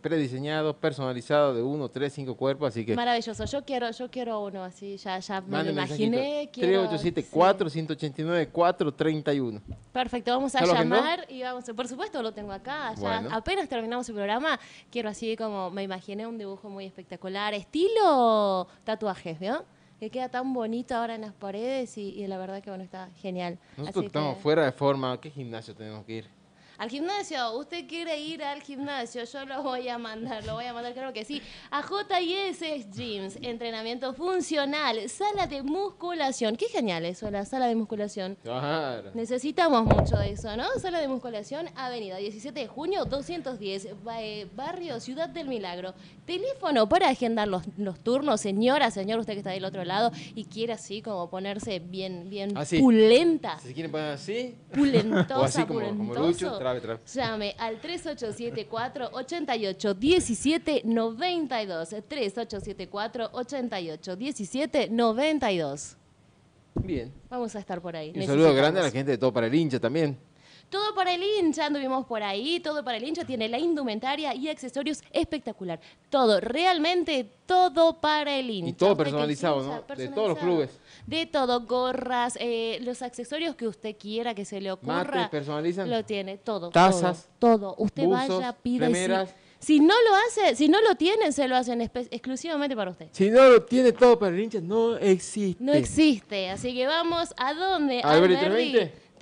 Speaker 1: prediseñados, personalizados de uno, tres, cinco cuerpos, así que...
Speaker 3: Maravilloso, yo quiero, yo quiero uno así, ya, ya me imaginé. Quiero...
Speaker 1: 387-489-431.
Speaker 3: Perfecto, vamos a llamar y vamos, por supuesto lo tengo acá, ya apenas terminamos el programa, quiero así como, me imaginé un dibujo muy espectacular, estilo tatuajes, ¿vio? que queda tan bonito ahora en las paredes y, la verdad que bueno, está genial. Nosotros estamos fuera
Speaker 1: de forma, ¿qué gimnasio tenemos que ir?
Speaker 3: al gimnasio, usted quiere ir al gimnasio, yo lo voy a mandar, lo voy a mandar, claro que sí, a JS Gyms, entrenamiento funcional, sala de musculación. Qué genial eso, la sala de musculación. Necesitamos mucho de eso, ¿no? Sala de musculación, avenida 17 de junio, 210, eh, barrio Ciudad del Milagro. Teléfono para agendar los, turnos, señora, señor, usted que está del otro lado y quiere así como ponerse bien, bien ah, pulenta.
Speaker 1: Si quieren poner así. Pulentosa, *laughs* o
Speaker 3: Llame al 3874 88 17 92. 3874 88 17 92. Bien. Vamos a estar por ahí. un saludo grande a la gente
Speaker 1: de Todo para el Hincha también.
Speaker 3: Todo para el hincha, anduvimos por ahí, todo para el hincha, tiene la indumentaria y accesorios espectacular. Todo, realmente todo para el hincha. Y todo personalizado, ¿no? De todos los clubes. De todo, gorras, eh, los accesorios que usted quiera que se le ocurra. Mates,
Speaker 1: personalizan. Lo
Speaker 3: tiene, todo. Tazas.
Speaker 1: Todo. Usted vaya, pide.
Speaker 3: Si no lo hace, si no lo tienen, se lo hacen exclusivamente para usted.
Speaker 1: Si no lo tiene todo para el hincha, no existe. No
Speaker 3: existe. Así que vamos a dónde? A, a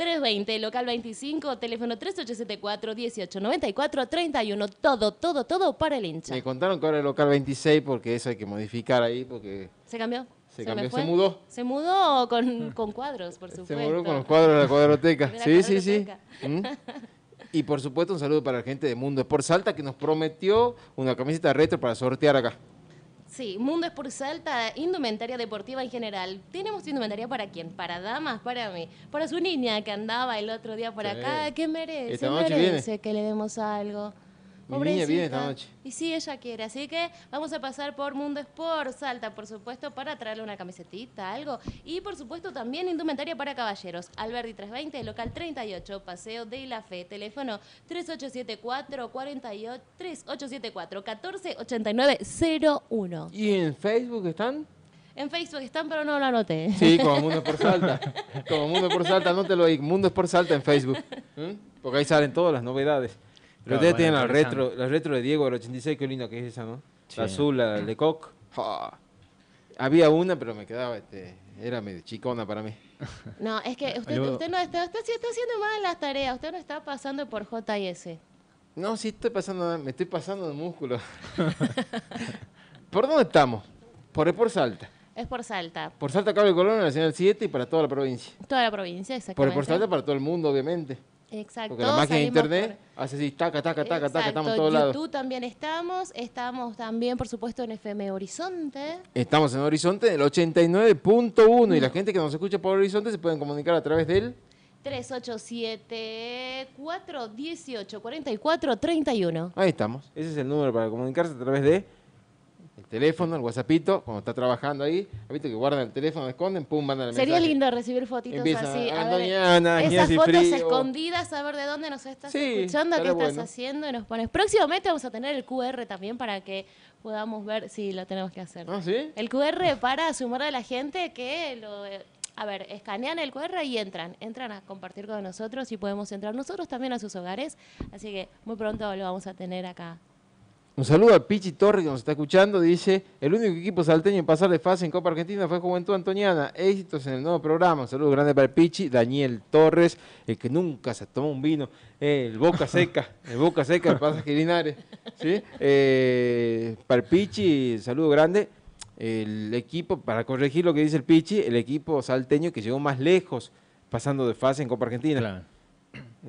Speaker 3: 320, local 25, teléfono 3874-1894-31. Todo, todo, todo para el hincha.
Speaker 1: Me contaron que ahora el local 26 porque eso hay que modificar ahí porque... ¿Se cambió?
Speaker 3: Se, cambió, se mudó. Se mudó con, con cuadros, por supuesto. *laughs* Se mudó con los cuadros de la cuadroteca. *laughs* sí, sí, sí,
Speaker 1: ¿Mm? Y por supuesto un saludo para la gente de Mundo por Salta que nos prometió una camiseta retro para sortear acá.
Speaker 3: Sí, Mundo por Salta, indumentaria deportiva en general. Tenemos indumentaria para quién? Para damas, para mí, para su niña que andaba el otro día por acá. ¿Qué merece? ¿Qué merece que le demos algo.
Speaker 1: Mi niña viene esta noche.
Speaker 3: Y sí, ella quiere. Así que vamos a pasar por Mundo Sport, Salta, por supuesto, para traerle una camisetita, algo. Y por supuesto también indumentaria para caballeros. Alberdi 320, local 38, Paseo de la Fe. Teléfono 3874 48 3874 148901.
Speaker 1: ¿Y en Facebook están?
Speaker 3: En Facebook están, pero no lo anoté. Sí, como *laughs* Mundo por
Speaker 1: Salta. Como Mundo por Salta, anótelo ahí. Mundo Sport Salta en Facebook. ¿Mm? Porque ahí salen todas las novedades. Pero ustedes tienen la retro, la retro de Diego del 86, qué lindo que es esa, ¿no? La azul, la de Había una, pero me quedaba, este, era medio chicona para mí.
Speaker 3: *laughs* No, es que usted, usted no está, usted está haciendo mal las tareas, usted no está pasando por JS.
Speaker 1: No, sí, estoy pasando, me estoy pasando de músculo. *laughs* ¿Por dónde estamos? Por Por Salta.
Speaker 3: Es por Salta,
Speaker 1: Por Salta de Colón, Nacional 7 y para toda la provincia.
Speaker 3: toda la provincia, Por Por Salta
Speaker 1: para todo el mundo, obviamente. Exacto. Porque la máquina de internet hace así, taca, taca, taca, taca, estamos todos lados. tú
Speaker 3: también estamos, estamos también, por supuesto, en FM Horizonte.
Speaker 1: Estamos en Horizonte, el 89.1, y la gente que nos escucha por Horizonte se pueden comunicar a través del...
Speaker 3: 387-418-4431.
Speaker 1: Ahí estamos. Ese es el número para comunicarse a través de teléfono, el WhatsAppito, cuando está trabajando ahí, visto que guardan el teléfono, esconden, pum, mandan el Sería lindo
Speaker 3: recibir fotitos así. Ah, esas fotos escondidas, a ver de dónde nos estás escuchando, qué estás haciendo y nos pones. Próximamente vamos a tener el QR también para que podamos ver si lo tenemos que hacer. ¿Ah, sí? El QR para sumar a la gente que lo... Eh, a ver, escanean el QR y entran. Entran a compartir con nosotros y podemos entrar nosotros también a sus hogares. Así que muy pronto lo vamos a tener acá
Speaker 1: un saludo a Pichi Torres que nos está escuchando. Dice, el único equipo salteño en pasar de fase en Copa Argentina fue Juventud Antoniana. Éxitos en el nuevo programa. Un saludo grande para el Pichi. Daniel Torres, el que nunca se tomó un vino. el Boca Seca, el Boca Seca, el Pasa Linares. ¿sí? Eh, para el Pichi, saludo grande. El equipo, para corregir lo que dice el Pichi, el equipo salteño que llegó más lejos pasando de fase en Copa Argentina.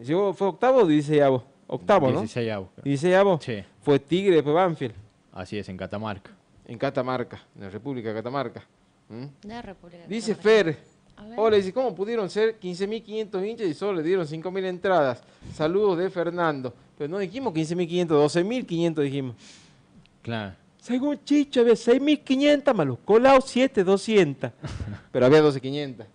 Speaker 1: ¿Fue octavo dice Yabo? Octavo, ¿no? Dice Yabo. Dice Yabo. Sí fue Tigre, después Banfield. Así es, en Catamarca. En Catamarca, en la República de Catamarca. ¿Mm? La República dice Fer. Hola, dice, ¿cómo pudieron ser 15.500 hinchas y solo le dieron 5.000 entradas? Saludos de Fernando. Pero no dijimos 15.500, 12.500 dijimos. Claro. Según Chicho había 6.500 más los colados 200. *laughs* Pero había 12.500.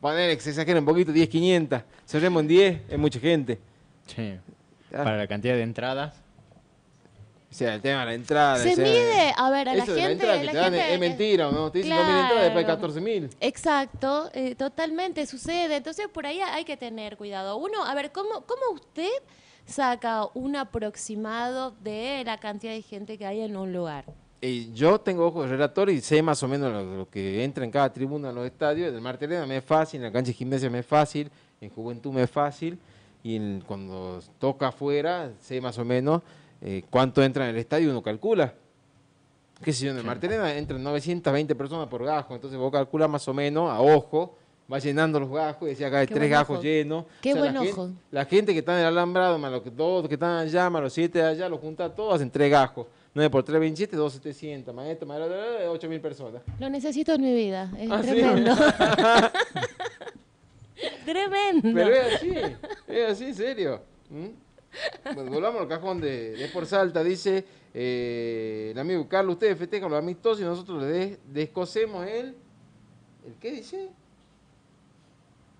Speaker 1: Poner que un poquito, 10.500. Cerremos en 10, es mucha gente. Sí. Ah. Para la cantidad de entradas. O sea, el tema de la entrada. Se
Speaker 3: mide, a ver, a la gente. es
Speaker 1: mentira, ¿no? Te dicen claro, 2.000 entradas, 14.000.
Speaker 3: Exacto, eh, totalmente sucede. Entonces, por ahí hay que tener cuidado. Uno, a ver, ¿cómo, cómo usted saca un aproximado de la cantidad de gente que hay en un lugar?
Speaker 1: Eh, yo tengo ojos de relator y sé más o menos lo, que entra en cada tribuna en los estadios. En el Martelena me es fácil, en la cancha de gimnasia me es fácil, en Juventud me es fácil. Y cuando toca afuera, sé más o menos. Eh, cuánto entran en el estadio, uno calcula. ¿Qué si En el Martelena entran 920 personas por gajo, entonces vos calculas más o menos, a ojo, va llenando los gajos, y decía acá hay tres gajos llenos. Qué buen la ojo. Gente, la gente que está en el alambrado, más los dos que están allá, más los siete de allá, los junta todos, hacen tres gajos. 9 por 3, 27, 2, más esto, más 8 mil personas.
Speaker 3: Lo necesito en mi vida, es ah, tremendo. *laughs*
Speaker 1: *laughs*
Speaker 3: tremendo. Pero es así,
Speaker 1: es así, en serio. ¿Mm? Bueno, volvamos al cajón de, por Salta. Dice eh, el amigo Carlos, ustedes festejan los amistosos y nosotros le descosemos el... ¿El qué dice?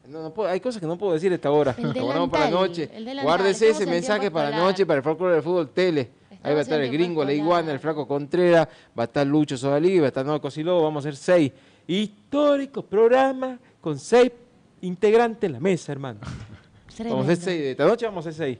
Speaker 1: No, no hay cosas que no puedo decir esta hora. Guardamos para la noche. Guárdese ese mensaje para la noche, para el folclore del fútbol tele. Ahí va a estar el gringo, la iguana, el flaco Contreras, va a estar Lucho Sodalí, va a estar Noco Silobo vamos a hacer seis históricos programas con seis integrantes en la mesa, hermano. *laughs* Vamos a hacer seis, de esta noche vamos a hacer seis.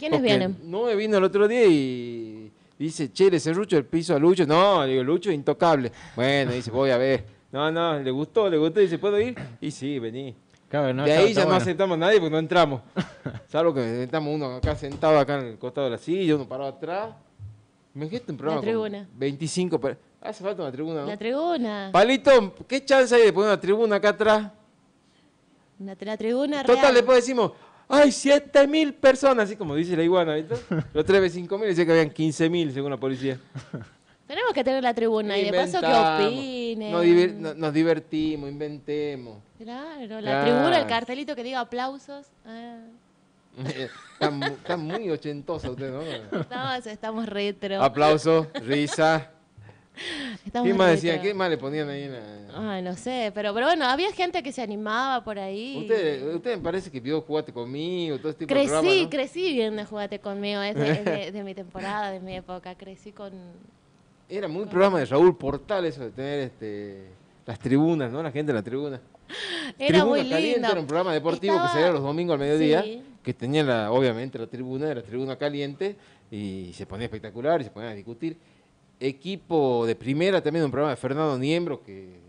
Speaker 1: ¿Quiénes vienen? No, vino el otro día y dice, che, ese rucho, el piso a Lucho. No, digo, Lucho intocable. Bueno, dice, voy a ver. No, no, le gustó, le gustó. Dice, ¿puedo ir? Y sí, vení. de ahí ya no aceptamos a nadie porque no entramos. *laughs* Salvo que sentamos uno acá sentado acá en el costado de la silla, uno parado atrás. Me dijiste un programa. La tribuna. 25. Hace falta una tribuna, La
Speaker 3: tribuna.
Speaker 1: Palito, ¿qué chance hay de poner una tribuna acá atrás?
Speaker 3: Una, la tribuna. Total, después decimos,
Speaker 1: ¡Ay, 7.000 mil personas! Así como dice la iguana, ¿viste? Los atreve veces 5 mil, decía que habían 15.000, mil, según la policía.
Speaker 3: Tenemos que tener la tribuna y de paso que opine.
Speaker 1: Nos, divertimos, inventemos. Claro, la tribuna, el
Speaker 3: cartelito que diga aplausos. *laughs*
Speaker 1: Están, está muy ochentosos usted ¿no?
Speaker 3: No, *laughs* estamos retro. Aplausos,
Speaker 1: risa.
Speaker 3: *laughs* ¿Qué más
Speaker 1: decían? le ponían ahí
Speaker 3: no sé, pero, pero bueno, había gente que se animaba por ahí. Usted,
Speaker 1: me parece que vio Jugate conmigo, todo este tipo crecí, de
Speaker 3: Crecí viendo Jugate conmigo, de, mi temporada, de mi época. Crecí con.
Speaker 1: Era muy programa de Raúl Portal eso de tener este, las tribunas, ¿no? La gente en la tribuna.
Speaker 4: Era muy lindo. era un
Speaker 1: programa deportivo que se los domingos al mediodía, que tenía la, obviamente la tribuna, era la tribuna caliente, y se ponía espectacular y se ponía a discutir equipo de primera también un programa de Fernando Niembro que,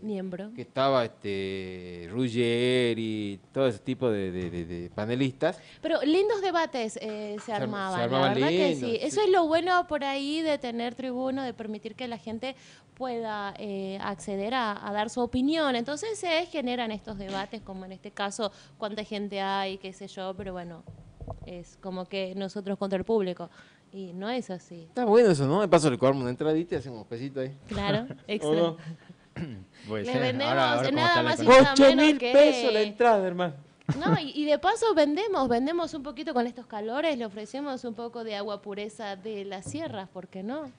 Speaker 1: que estaba este Rugger y todo ese tipo de, panelistas.
Speaker 3: Pero lindos debates eh, se, armaban, Eso es lo bueno por ahí de tener tribuno, de permitir que la gente pueda eh, acceder a, dar su opinión. Entonces se generan estos debates, como en este caso, cuánta gente hay, qué sé yo, pero bueno, es como que nosotros contra el público. Y no es así.
Speaker 1: Está bueno eso, ¿no? De paso le cobramos una entradita y hacemos pesito ahí. Claro, *laughs* exacto *coughs* le vendemos ahora, nada más y nada mil que... pesos la entrada, hermano.
Speaker 3: No, y, de paso vendemos, vendemos un poquito con estos calores, le ofrecemos un poco de agua pureza de las sierras, ¿por qué no?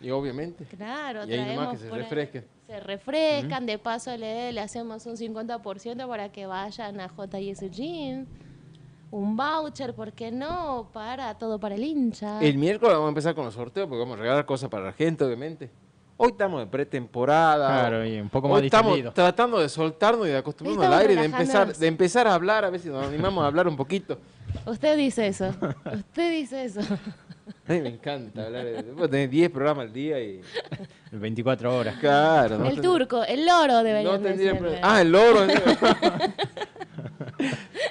Speaker 1: Y obviamente.
Speaker 3: Claro, y traemos ahí que se refresquen. Se refrescan, de paso le, hacemos un 50% para que vayan a J.S. Jeans un voucher, ¿por qué no? Para todo para el hincha. El
Speaker 1: miércoles vamos a empezar con los sorteos porque vamos a regalar cosas para la gente, obviamente. Hoy estamos de pretemporada. Claro, y un poco más Hoy estamos tratando de soltarnos y de acostumbrarnos al aire, de empezar, de empezar a hablar, a ver si nos animamos a hablar un poquito.
Speaker 3: Usted dice eso. *laughs* Usted dice eso.
Speaker 1: A mí me encanta hablar. a tener 10 programas al día y. 24 horas. Claro, El
Speaker 3: turco, el loro de no Ah, el loro. *laughs*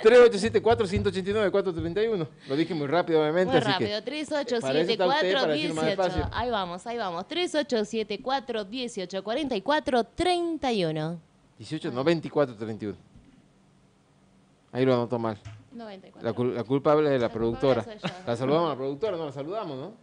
Speaker 1: 3874-189-431. Lo dije muy rápido, obviamente. Muy así rápido.
Speaker 3: 3874-18. Ahí vamos, ahí vamos. 3874-1844-31.
Speaker 1: 24, 31 Ahí lo anotó mal. 94. La, cul la culpable es la, la productora. La saludamos a la productora, no la saludamos, ¿no?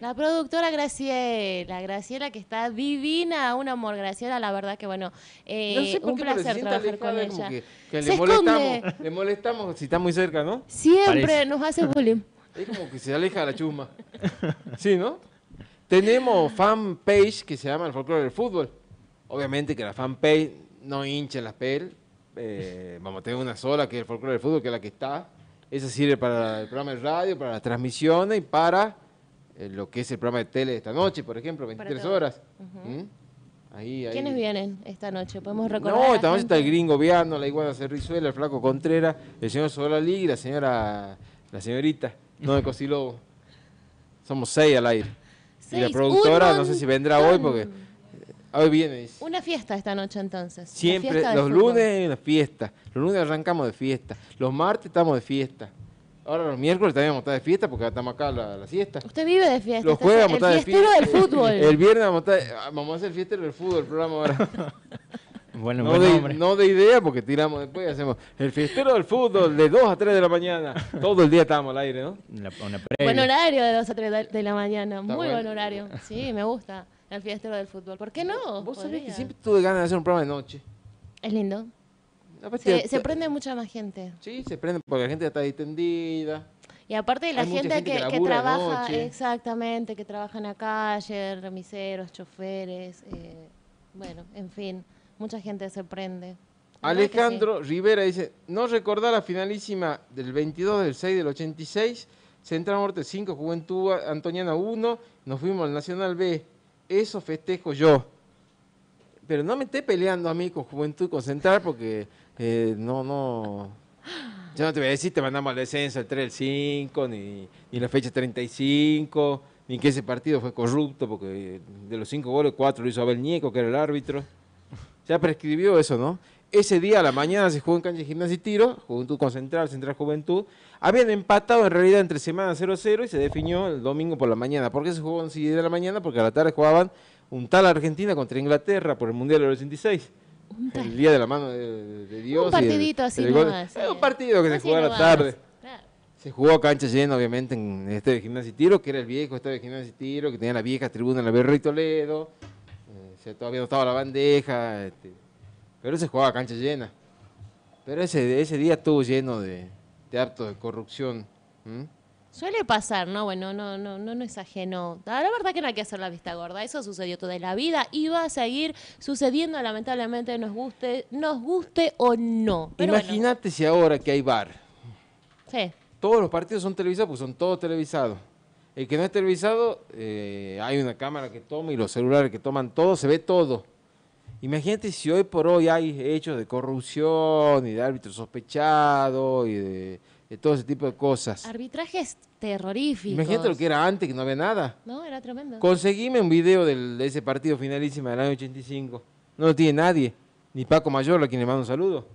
Speaker 3: La productora Graciela, Graciela que está divina, un amor, Graciela, la verdad que bueno, eh, un placer trabajar con ella. Que, le, molestamos,
Speaker 1: le molestamos si está muy cerca, ¿no? Siempre
Speaker 3: nos hace bullying.
Speaker 1: Es como que se aleja la chusma. Sí, ¿no? Tenemos fanpage que se llama El Folclore del Fútbol. Obviamente que la fanpage no hincha las pel. Eh, vamos a tener una sola que es El Folclore del Fútbol, que es la que está. Esa sirve para el programa de radio, para las transmisiones y para eh, lo que es el programa de tele esta noche, por ejemplo, 23 horas. ¿Mm? ¿Quiénes
Speaker 3: vienen esta noche? ¿Podemos recordar? No, esta noche está el
Speaker 1: gringo Viano, la iguana Cerrizuela, el flaco Contreras, el señor Solalí y la señora, la señorita, no de Cosilobo. Somos seis al aire. Y la productora, no sé si vendrá hoy porque eh, hoy viene.
Speaker 3: Una fiesta esta noche entonces. Siempre, los lunes
Speaker 1: una fiesta. Los lunes arrancamos de fiesta. Los martes estamos de fiesta. Ahora los miércoles también vamos a estar de fiesta porque estamos acá a la, siesta. Usted
Speaker 3: vive de fiesta. Los jueves vamos a estar de fiesta. del fútbol. *laughs* El
Speaker 1: viernes vamos a, estar, ah, vamos a hacer fiestero del fútbol, el programa ahora. *laughs* Bueno, no, de, no, de, idea porque tiramos después y hacemos el fiestero del fútbol de 2 a 3 de la mañana. Todo el día estábamos al aire, ¿no? buen
Speaker 3: horario de 2 a 3 de la mañana. Muy buen horario. Sí, me gusta el fiestero del fútbol. ¿Por qué no? Vos sabés que siempre
Speaker 1: tuve ganas de hacer un programa de noche. Es lindo se,
Speaker 3: prende mucha más gente. Sí,
Speaker 1: se prende porque la gente está distendida. Y aparte de la gente, que, trabaja,
Speaker 3: exactamente, que trabaja en la calle, remiseros, choferes, eh, bueno, en fin, mucha gente se prende. Alejandro
Speaker 1: Rivera dice, no recordar la finalísima del 22 del 6 del 86, Central Norte 5, Juventud Antoniana 1, nos fuimos al Nacional B, eso festejo yo. Pero no me esté peleando a mí con Juventud y con Central porque eh, no, no. ya no te voy a decir, te mandamos la descenso el 3, el 5, ni, la fecha 35, ni que ese partido fue corrupto, porque de los 5 goles, 4 lo hizo Abel Nieco, que era el árbitro. Ya prescribió eso, ¿no? Ese día a la mañana se jugó en cancha de gimnasia y tiro, Juventud Concentral, Central, Central Juventud. Habían empatado en realidad entre semana 0-0 y se definió el domingo por la mañana. ¿Por qué se jugó en 6 de la mañana? Porque a la tarde jugaban un tal Argentina contra Inglaterra por el Mundial del 86 el día de la mano de, Dios. Un partidito así eh, un eh. partido que se jugó a la tarde. Se jugó a cancha llena, obviamente, en este de gimnasio Tiro, que era el viejo este de y Tiro, que tenía la vieja tribuna en la Berro y Toledo. Eh, todavía no estaba la bandeja. Este. pero se jugaba a cancha llena. Pero ese, ese día estuvo lleno de, de actos de corrupción.
Speaker 3: Suele pasar, ¿no? Bueno, no, no, no, no es ajeno. La verdad que no hay que hacer la vista gorda. Eso sucedió toda la vida y va a seguir sucediendo, lamentablemente, nos guste, nos guste o no.
Speaker 1: Imagínate si ahora que hay bar. Sí. Todos los partidos son televisados, pues son todos televisados. El que no es televisado, eh, hay una cámara que toma y los celulares que toman todo, se ve todo. Imagínate si hoy por hoy hay hechos de corrupción y de árbitro sospechado y de de todo ese tipo de cosas.
Speaker 3: Arbitrajes terroríficos. Imagínate lo que
Speaker 1: era antes, que no había nada.
Speaker 3: No, era tremendo.
Speaker 1: Conseguime un video de ese partido finalísimo del año 85. No lo tiene nadie, ni Paco Mayor, a quien le mando un saludo.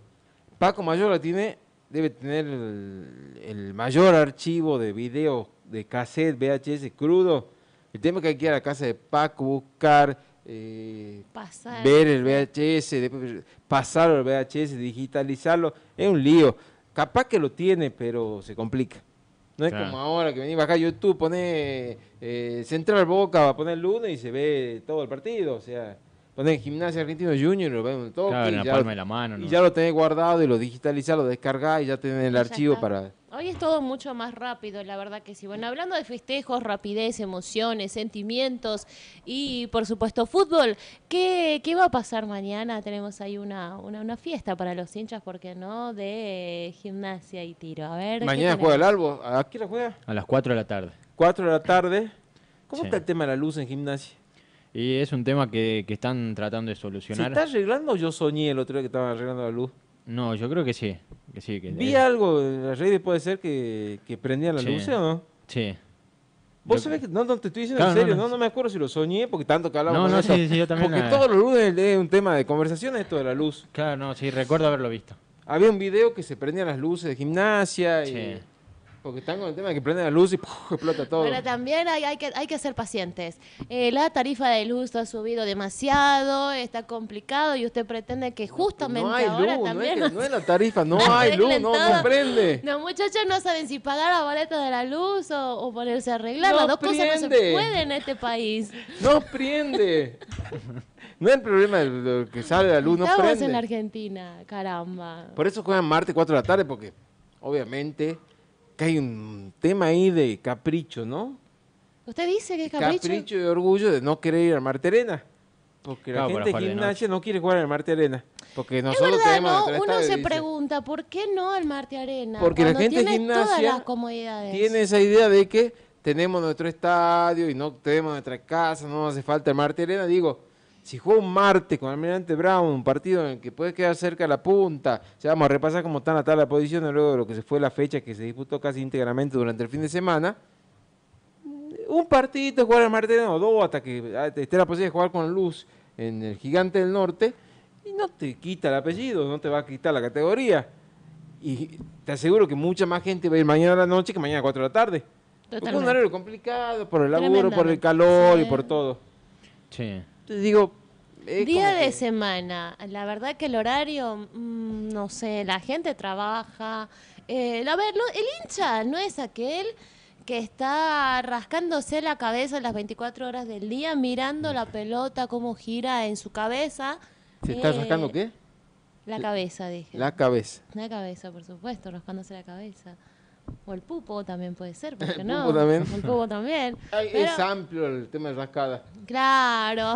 Speaker 1: Paco Mayor la tiene, debe tener el, mayor archivo de video, de cassette, VHS crudo. El tema que hay que ir a la casa de Paco, buscar, eh, ver el VHS, pasar al VHS, digitalizarlo, es un lío. Capaz que lo tiene, pero se complica. No es como ahora que venís acá a YouTube, pone eh, Central Boca, va a poner lunes y se ve todo el partido. O sea, pones Gimnasia Argentino Junior, y lo vemos todo. Claro, en la palma de la mano. Y ya lo tenés guardado y lo digitalizás, lo descargás y ya tenés el archivo para
Speaker 3: Hoy es todo mucho más rápido, la verdad que sí. Bueno, hablando de festejos, rapidez, emociones, sentimientos y por supuesto fútbol, ¿qué, qué va a pasar mañana? Tenemos ahí una, una, fiesta para los hinchas, ¿por qué no? De gimnasia y tiro. A ver. Mañana juega el Albo.
Speaker 1: ¿A qué hora juega? A las 4 de la tarde. 4 de la tarde. ¿Cómo está el tema de la luz en gimnasia? Y es un tema que,
Speaker 2: que están tratando de solucionar. ¿Se está
Speaker 1: arreglando? Yo soñé el otro día que estaban arreglando la luz.
Speaker 2: No, yo creo que sí. Que sí Vi
Speaker 1: algo en las redes, puede ser que, que las luces ¿eh, o no. Sí. Vos sabés que, no, no, te estoy diciendo en serio, no no, me acuerdo si lo soñé, porque tanto que hablamos. No, no, sí, sí, yo también. Porque todos los lunes es un tema de conversaciones, esto de la luz. Claro, no, sí, recuerdo haberlo visto. Había un video que se prendían las luces de gimnasia y porque están con el tema de que prende la luz y explota todo. Pero
Speaker 3: también hay, que, hay ser pacientes. Eh, la tarifa de luz ha subido demasiado, está complicado y usted pretende que justamente ahora también... No es, *laughs* no
Speaker 1: es, la tarifa, no hay luz, no, prende.
Speaker 3: Los muchachos no saben si pagar la boleta de la luz o, ponerse a arreglar. Las dos cosas no se pueden en este país.
Speaker 1: No prende. No es el problema de que sale la luz, no Estamos en la
Speaker 3: Argentina, caramba.
Speaker 1: Por eso juegan martes 4 de la tarde, porque obviamente que hay un tema ahí de capricho, ¿no?
Speaker 3: ¿Usted dice que es capricho? Capricho
Speaker 1: y orgullo de no querer ir al Marte Arena. Porque la gente de gimnasia no quiere jugar al Marte Arena. Porque nosotros es verdad, tenemos ¿no? Uno se
Speaker 3: pregunta, ¿por qué no al Marte Arena? Porque la gente de gimnasia tiene esa
Speaker 1: idea de que tenemos nuestro estadio y no tenemos nuestra casa, no hace falta el Marte Arena. Digo, si juega un martes con Almirante Brown, un partido en el que puede quedar cerca de la punta, o vamos a repasar cómo están la tabla de posiciones luego de lo que se fue la fecha que se disputó casi íntegramente durante el fin de semana. Mm, un partidito jugar el martes, o dos, hasta que ah, esté la posibilidad de jugar con luz en el Gigante del Norte, y no te quita el apellido, no te va a quitar la categoría. Y te aseguro que mucha más gente va a ir mañana a la noche que mañana a 4 de la tarde. es un horario complicado por el laburo, por el calor y por todo. Sí. Día de
Speaker 3: semana, la verdad que el horario, mm, no sé, la gente trabaja. Eh, a ver, el hincha no es aquel que está rascándose la cabeza las 24 horas del día, mirando la pelota, cómo gira en su cabeza. ¿Se está eh, rascando qué? La cabeza, dije.
Speaker 1: La cabeza.
Speaker 3: La cabeza, por supuesto, rascándose la cabeza. O el pupo también puede ser, porque no? El pupo también. *laughs* Es
Speaker 1: amplio el tema de rascada.
Speaker 3: Claro.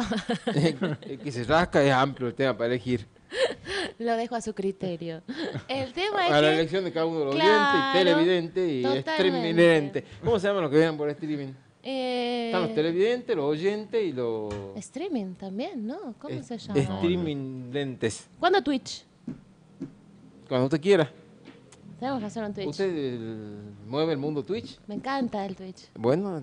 Speaker 1: *laughs* el, que se rasca es amplio el tema para elegir.
Speaker 3: *laughs* Lo dejo a su criterio. El tema es. A la
Speaker 1: elección de cada uno de los oyentes oyentes, televidente y streaming. ¿Cómo se llaman los que vean por streaming?
Speaker 3: Eh... Están los
Speaker 1: televidentes, los oyentes y los.
Speaker 3: Streaming también, ¿no? ¿Cómo se llama? Streaming lentes. ¿Cuándo Twitch?
Speaker 1: Cuando usted quiera.
Speaker 3: Tenemos que hacer un Twitch.
Speaker 1: ¿Usted mueve el mundo Twitch?
Speaker 3: Me encanta el Twitch.
Speaker 1: Bueno,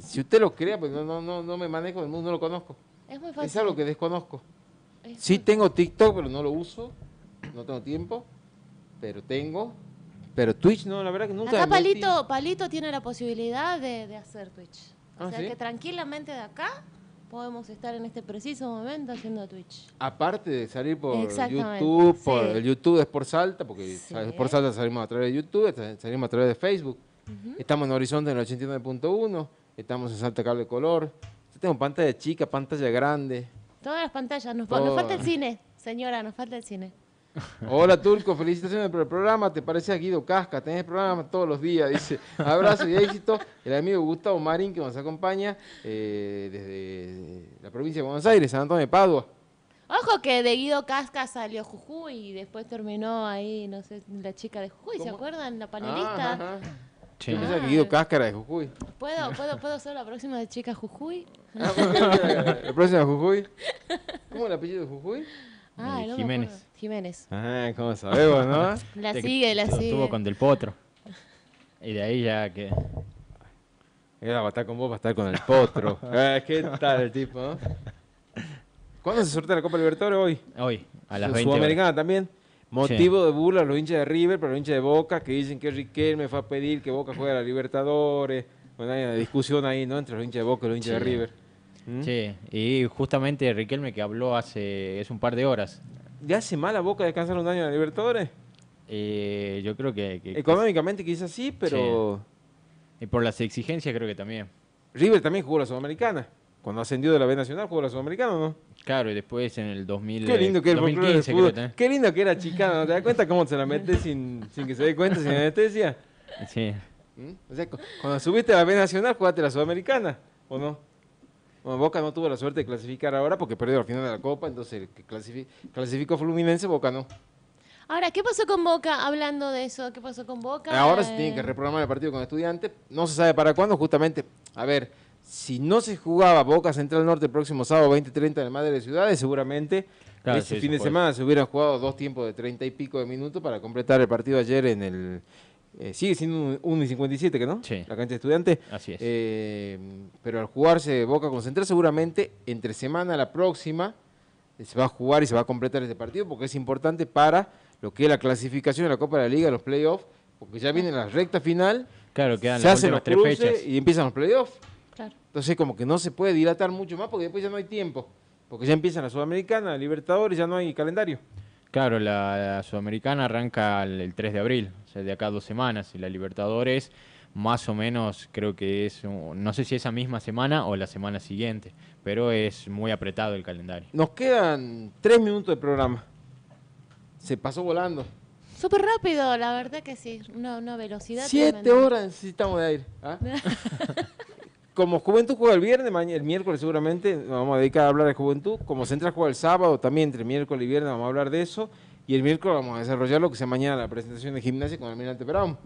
Speaker 1: si usted lo crea, pues no, no, no, me manejo el mundo, no lo conozco.
Speaker 3: Es muy fácil. Es algo
Speaker 1: que desconozco. sí tengo TikTok, pero no lo uso. No tengo tiempo, pero tengo. Pero Twitch no, la verdad que nunca. Acá Palito,
Speaker 3: Palito tiene la posibilidad de, hacer Twitch. O ah, sea que tranquilamente de acá podemos estar en este preciso momento haciendo Twitch.
Speaker 1: Aparte de salir por YouTube, por el YouTube es por Salta, porque por Salta salimos a través de YouTube, salimos a través de Facebook. Estamos en Horizonte en el 89.1, estamos en Salta de Color. Yo tengo pantalla chica, pantalla grande.
Speaker 3: Todas las pantallas, nos falta el cine, señora, nos falta el cine.
Speaker 1: Hola Turco, felicitaciones por el programa. Te parece a Guido Casca, tenés programa todos los días. Dice, abrazo y éxito. El amigo Gustavo Marín que nos acompaña eh, desde la provincia de Buenos Aires, San Antonio de Padua.
Speaker 3: Ojo que de Guido Casca salió Jujuy y después terminó ahí, no sé, la chica de Jujuy, ¿se acuerdan? La ah, panelista. Ah,
Speaker 1: ajá. Guido Casca de Jujuy.
Speaker 3: ¿Puedo, puedo, puedo ser la próxima de chica Jujuy? Ah,
Speaker 1: ¿La próxima de Jujuy? ¿Cómo el apellido de Jujuy?
Speaker 3: Ah, Jiménez. Jiménez.
Speaker 1: Ah, ¿cómo sabemos, no?
Speaker 2: *laughs* la sigue, la sigue. Estuvo con Del Potro. Y de ahí ya que...
Speaker 1: Era va a estar con vos, va a estar con el potro. *laughs* Ah, ¿Qué tal el tipo? no? ¿Cuándo se sortea la Copa Libertadores? Hoy. Hoy, a las 20 Sudamericana también. Motivo de burla a los hinchas de River, pero los hinchas de Boca, que dicen que Riquelme fue a pedir que Boca juegue a la Libertadores. Bueno, hay una discusión ahí, ¿no? Entre los hinchas de Boca y los hinchas de River. ¿Mm? Sí,
Speaker 2: y justamente Riquelme que habló hace, es un par de horas,
Speaker 1: ¿Le hace mal Boca descansar un año en Libertadores? Eh, yo creo que... Económicamente quizás sí, pero... Y por las exigencias creo que también. River también jugó la Sudamericana. Cuando ascendió de la B Nacional jugó la Sudamericana, ¿no? Claro, y después en el 2000, Qué eh, lindo que 2015, Qué lindo que era chicano, ¿no? ¿Te das cuenta cómo se la metes sin, que se dé cuenta, sin anestesia? Sí. ¿Mm? O sea, cuando subiste a la B Nacional jugaste la Sudamericana, ¿o no? Bueno, Boca no tuvo la suerte de clasificar ahora porque perdió al final de la Copa, entonces clasificó, Fluminense, Boca no.
Speaker 3: Ahora, ¿qué pasó con Boca? Hablando de eso, ¿qué pasó con Boca? Ahora se eh, tiene que
Speaker 1: reprogramar el partido con estudiantes. No se sabe para cuándo, justamente. A ver, si no se jugaba Boca Central Norte el próximo sábado 20-30 en el Madre de Ciudades, seguramente ese fin de semana se hubieran jugado dos tiempos de 30 y pico de minutos para completar el partido ayer en el eh, sigue siendo un y ¿que no? Sí. La cancha de estudiantes. Así es. Eh, pero al jugarse Boca Concentrar, seguramente entre semana la próxima se va a jugar y se va a completar este partido porque es importante para lo que es la clasificación de la Copa de la Liga, los playoffs, porque ya viene la recta final. Claro, quedan se las hacen los tres fechas. Y empiezan los playoffs. Claro. Entonces, como que no se puede dilatar mucho más porque después ya no hay tiempo. Porque ya empieza la Sudamericana, la Libertadores, ya no hay calendario. Claro, la, Sudamericana
Speaker 2: arranca el, el 3 de abril de acá dos semanas y la Libertadores más o menos creo que es, no sé si esa misma semana o la semana siguiente, pero es muy apretado
Speaker 1: el calendario. Nos quedan tres minutos de programa. Se pasó volando.
Speaker 3: Súper rápido, la verdad que sí, una, velocidad. Siete horas
Speaker 1: necesitamos de aire. ¿ah? *laughs* como Juventud juega el viernes, el miércoles seguramente vamos a dedicar a hablar de Juventud. Como Central juega el sábado, también entre miércoles y viernes vamos a hablar de eso. Y el miércoles vamos a desarrollar lo que sea mañana la presentación de gimnasia con el Almirante Perón.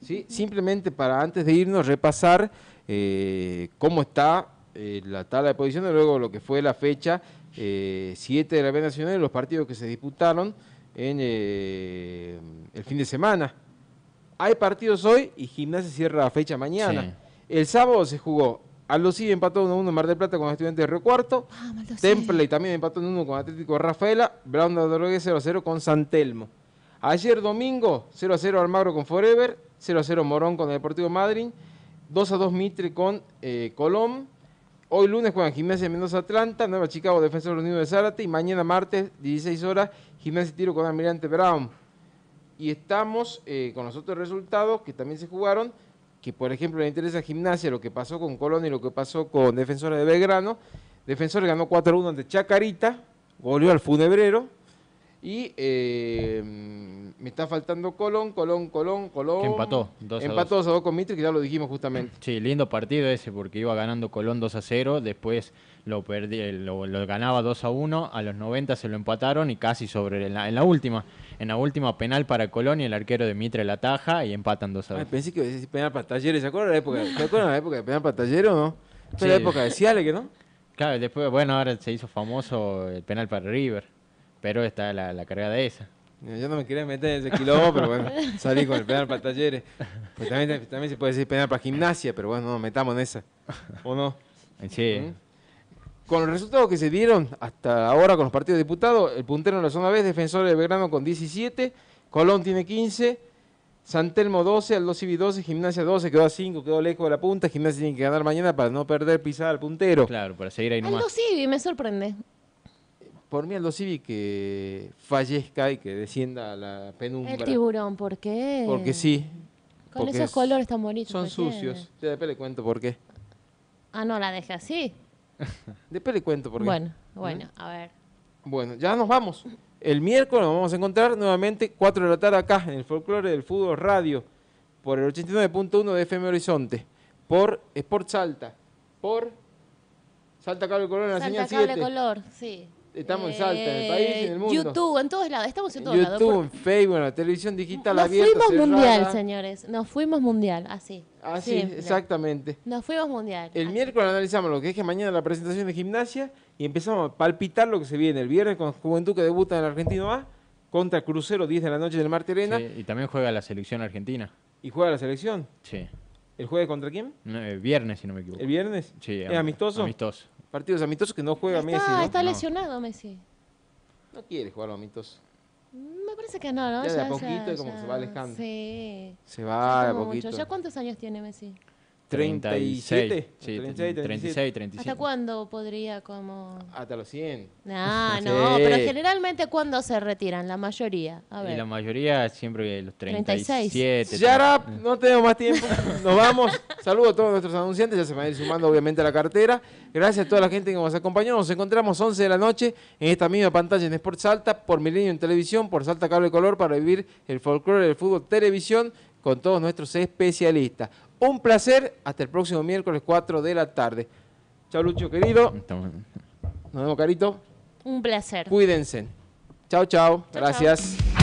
Speaker 1: ¿Sí? Simplemente para antes de irnos repasar eh, cómo está eh, la tabla de posiciones, luego lo que fue la fecha 7 eh, de la B Nacional y los partidos que se disputaron en el fin de semana. Hay partidos hoy y gimnasia cierra la fecha mañana. El sábado se jugó Aldo empató 1-1 en Mar del Plata con Estudiantes de Río Cuarto. Ah, Temple también empató 1-1 con Atlético Rafaela. Brown de Rodríguez 0-0 con Santelmo. Ayer domingo 0-0 Almagro con Forever. 0-0 Morón con el Deportivo Madrid. 2-2 Mitre con eh, Colón. Hoy lunes juegan Gimnasia de Mendoza Atlanta, Nueva Chicago Defensor Unido de Zárate y mañana martes 16 horas Gimnasia Tiro con Almirante Brown. Y estamos eh, con los otros resultados que también se jugaron que por ejemplo le interesa Gimnasia lo que pasó con Colón y lo que pasó con Defensor de Belgrano, Defensor ganó 4-1 ante Chacarita, volvió al Funebrero, y eh, me está faltando Colón, Colón, Colón, Colón. Que empató. 2 empató a 2 a 2 con Mitre, que ya lo dijimos justamente.
Speaker 2: Sí, lindo partido ese porque iba ganando Colón 2 a 0. Después lo, perdí, eh, lo, ganaba 2 a 1. A los 90 se lo empataron y casi sobre en la, última. En la última penal para Colón y el arquero de Mitre la taja y empatan 2 a 2.
Speaker 1: pensé que iba a decir penal para Talleres. ¿Se acuerdan de la época? ¿Se acuerdan de la época de penal para Talleres o no? Fue la época de Ciales,
Speaker 2: ¿no? Claro, después, bueno, ahora se hizo famoso el penal para River. Pero está la, la carga de esa. Yo no me quería
Speaker 1: meter en ese quilombo, pero bueno, *laughs* salí con el penal para talleres. Pues también, también se puede decir penal para gimnasia, pero bueno, no nos metamos en esa. ¿O no? *laughs* Sí. ¿Mm? Con los resultados que se dieron hasta ahora con los partidos de diputados, el puntero en la zona B Defensor de Belgrano con 17, Colón tiene 15, Santelmo 12, Aldo Civi 12, Gimnasia 12, quedó a 5, quedó lejos de la punta, Gimnasia tiene que ganar mañana para no perder pisada al puntero. Claro, para seguir ahí nomás. Aldo
Speaker 3: Civi me sorprende
Speaker 1: por mí aldocivi que fallezca y que descienda a la penumbra. El tiburón,
Speaker 3: ¿por qué? Porque sí. Con esos colores tan bonitos. Son sucios.
Speaker 1: después le cuento por qué.
Speaker 3: Ah, no, la dejé así.
Speaker 1: *laughs* después le cuento por qué. Bueno, ¿Mm? bueno, a ver. Bueno, ya nos vamos. El miércoles nos vamos a encontrar nuevamente 4 de la tarde acá en el folclore del fútbol radio por el 89.1 de FM Horizonte, por Sport Salta, por Salta Cable Color en la Salta Cable
Speaker 3: Color, sí.
Speaker 1: Estamos en Salta, en el país, en el mundo. YouTube,
Speaker 3: en todos lados, estamos en todos lados. YouTube, en
Speaker 1: Facebook, en la televisión digital abierta. Nos fuimos mundial,
Speaker 3: señores. Nos fuimos mundial, así. Así,
Speaker 1: exactamente.
Speaker 3: Nos fuimos mundial.
Speaker 1: El miércoles analizamos lo que es que mañana la presentación de gimnasia y empezamos a palpitar lo que se viene. El viernes con Juventud que debuta en el Argentino A contra Crucero 10 de la noche del Mar Arena. y también juega la selección argentina. ¿Y juega la selección? Sí. ¿El jueves contra quién? el viernes, si no me equivoco. ¿El viernes? Sí. ¿Es amistoso? Amistoso. Partidos amistosos que no juega Messi. ¿no? Está
Speaker 3: lesionado Messi.
Speaker 1: No quiere jugar amistosos.
Speaker 3: Mm, me parece que no, ¿no? Ya,
Speaker 1: de a poquito como se va alejando. Sí. Se va de a poquito. ¿Ya
Speaker 3: cuántos años tiene Messi?
Speaker 1: 37. 36, 37. ¿Hasta
Speaker 3: cuándo podría como...?
Speaker 1: Hasta los 100. No,
Speaker 3: *laughs* no, pero generalmente ¿cuándo se retiran? La mayoría. Y la
Speaker 2: mayoría
Speaker 1: siempre los 37. 36. Shut up, no tenemos más tiempo. Nos vamos. Saludos a todos nuestros anunciantes. Ya se van a ir sumando obviamente a la cartera. Gracias a toda la gente que nos acompañó. Nos encontramos 11 de la noche en esta misma pantalla en Sports Salta, por Milenio en Televisión, por Salta Cable Color, para vivir el folclore del fútbol televisión con todos nuestros especialistas. Un placer. Hasta el próximo miércoles 4 de la tarde. Chao, Lucho, querido. Nos vemos, Carito. Un placer. Cuídense. Chao, chao. Gracias.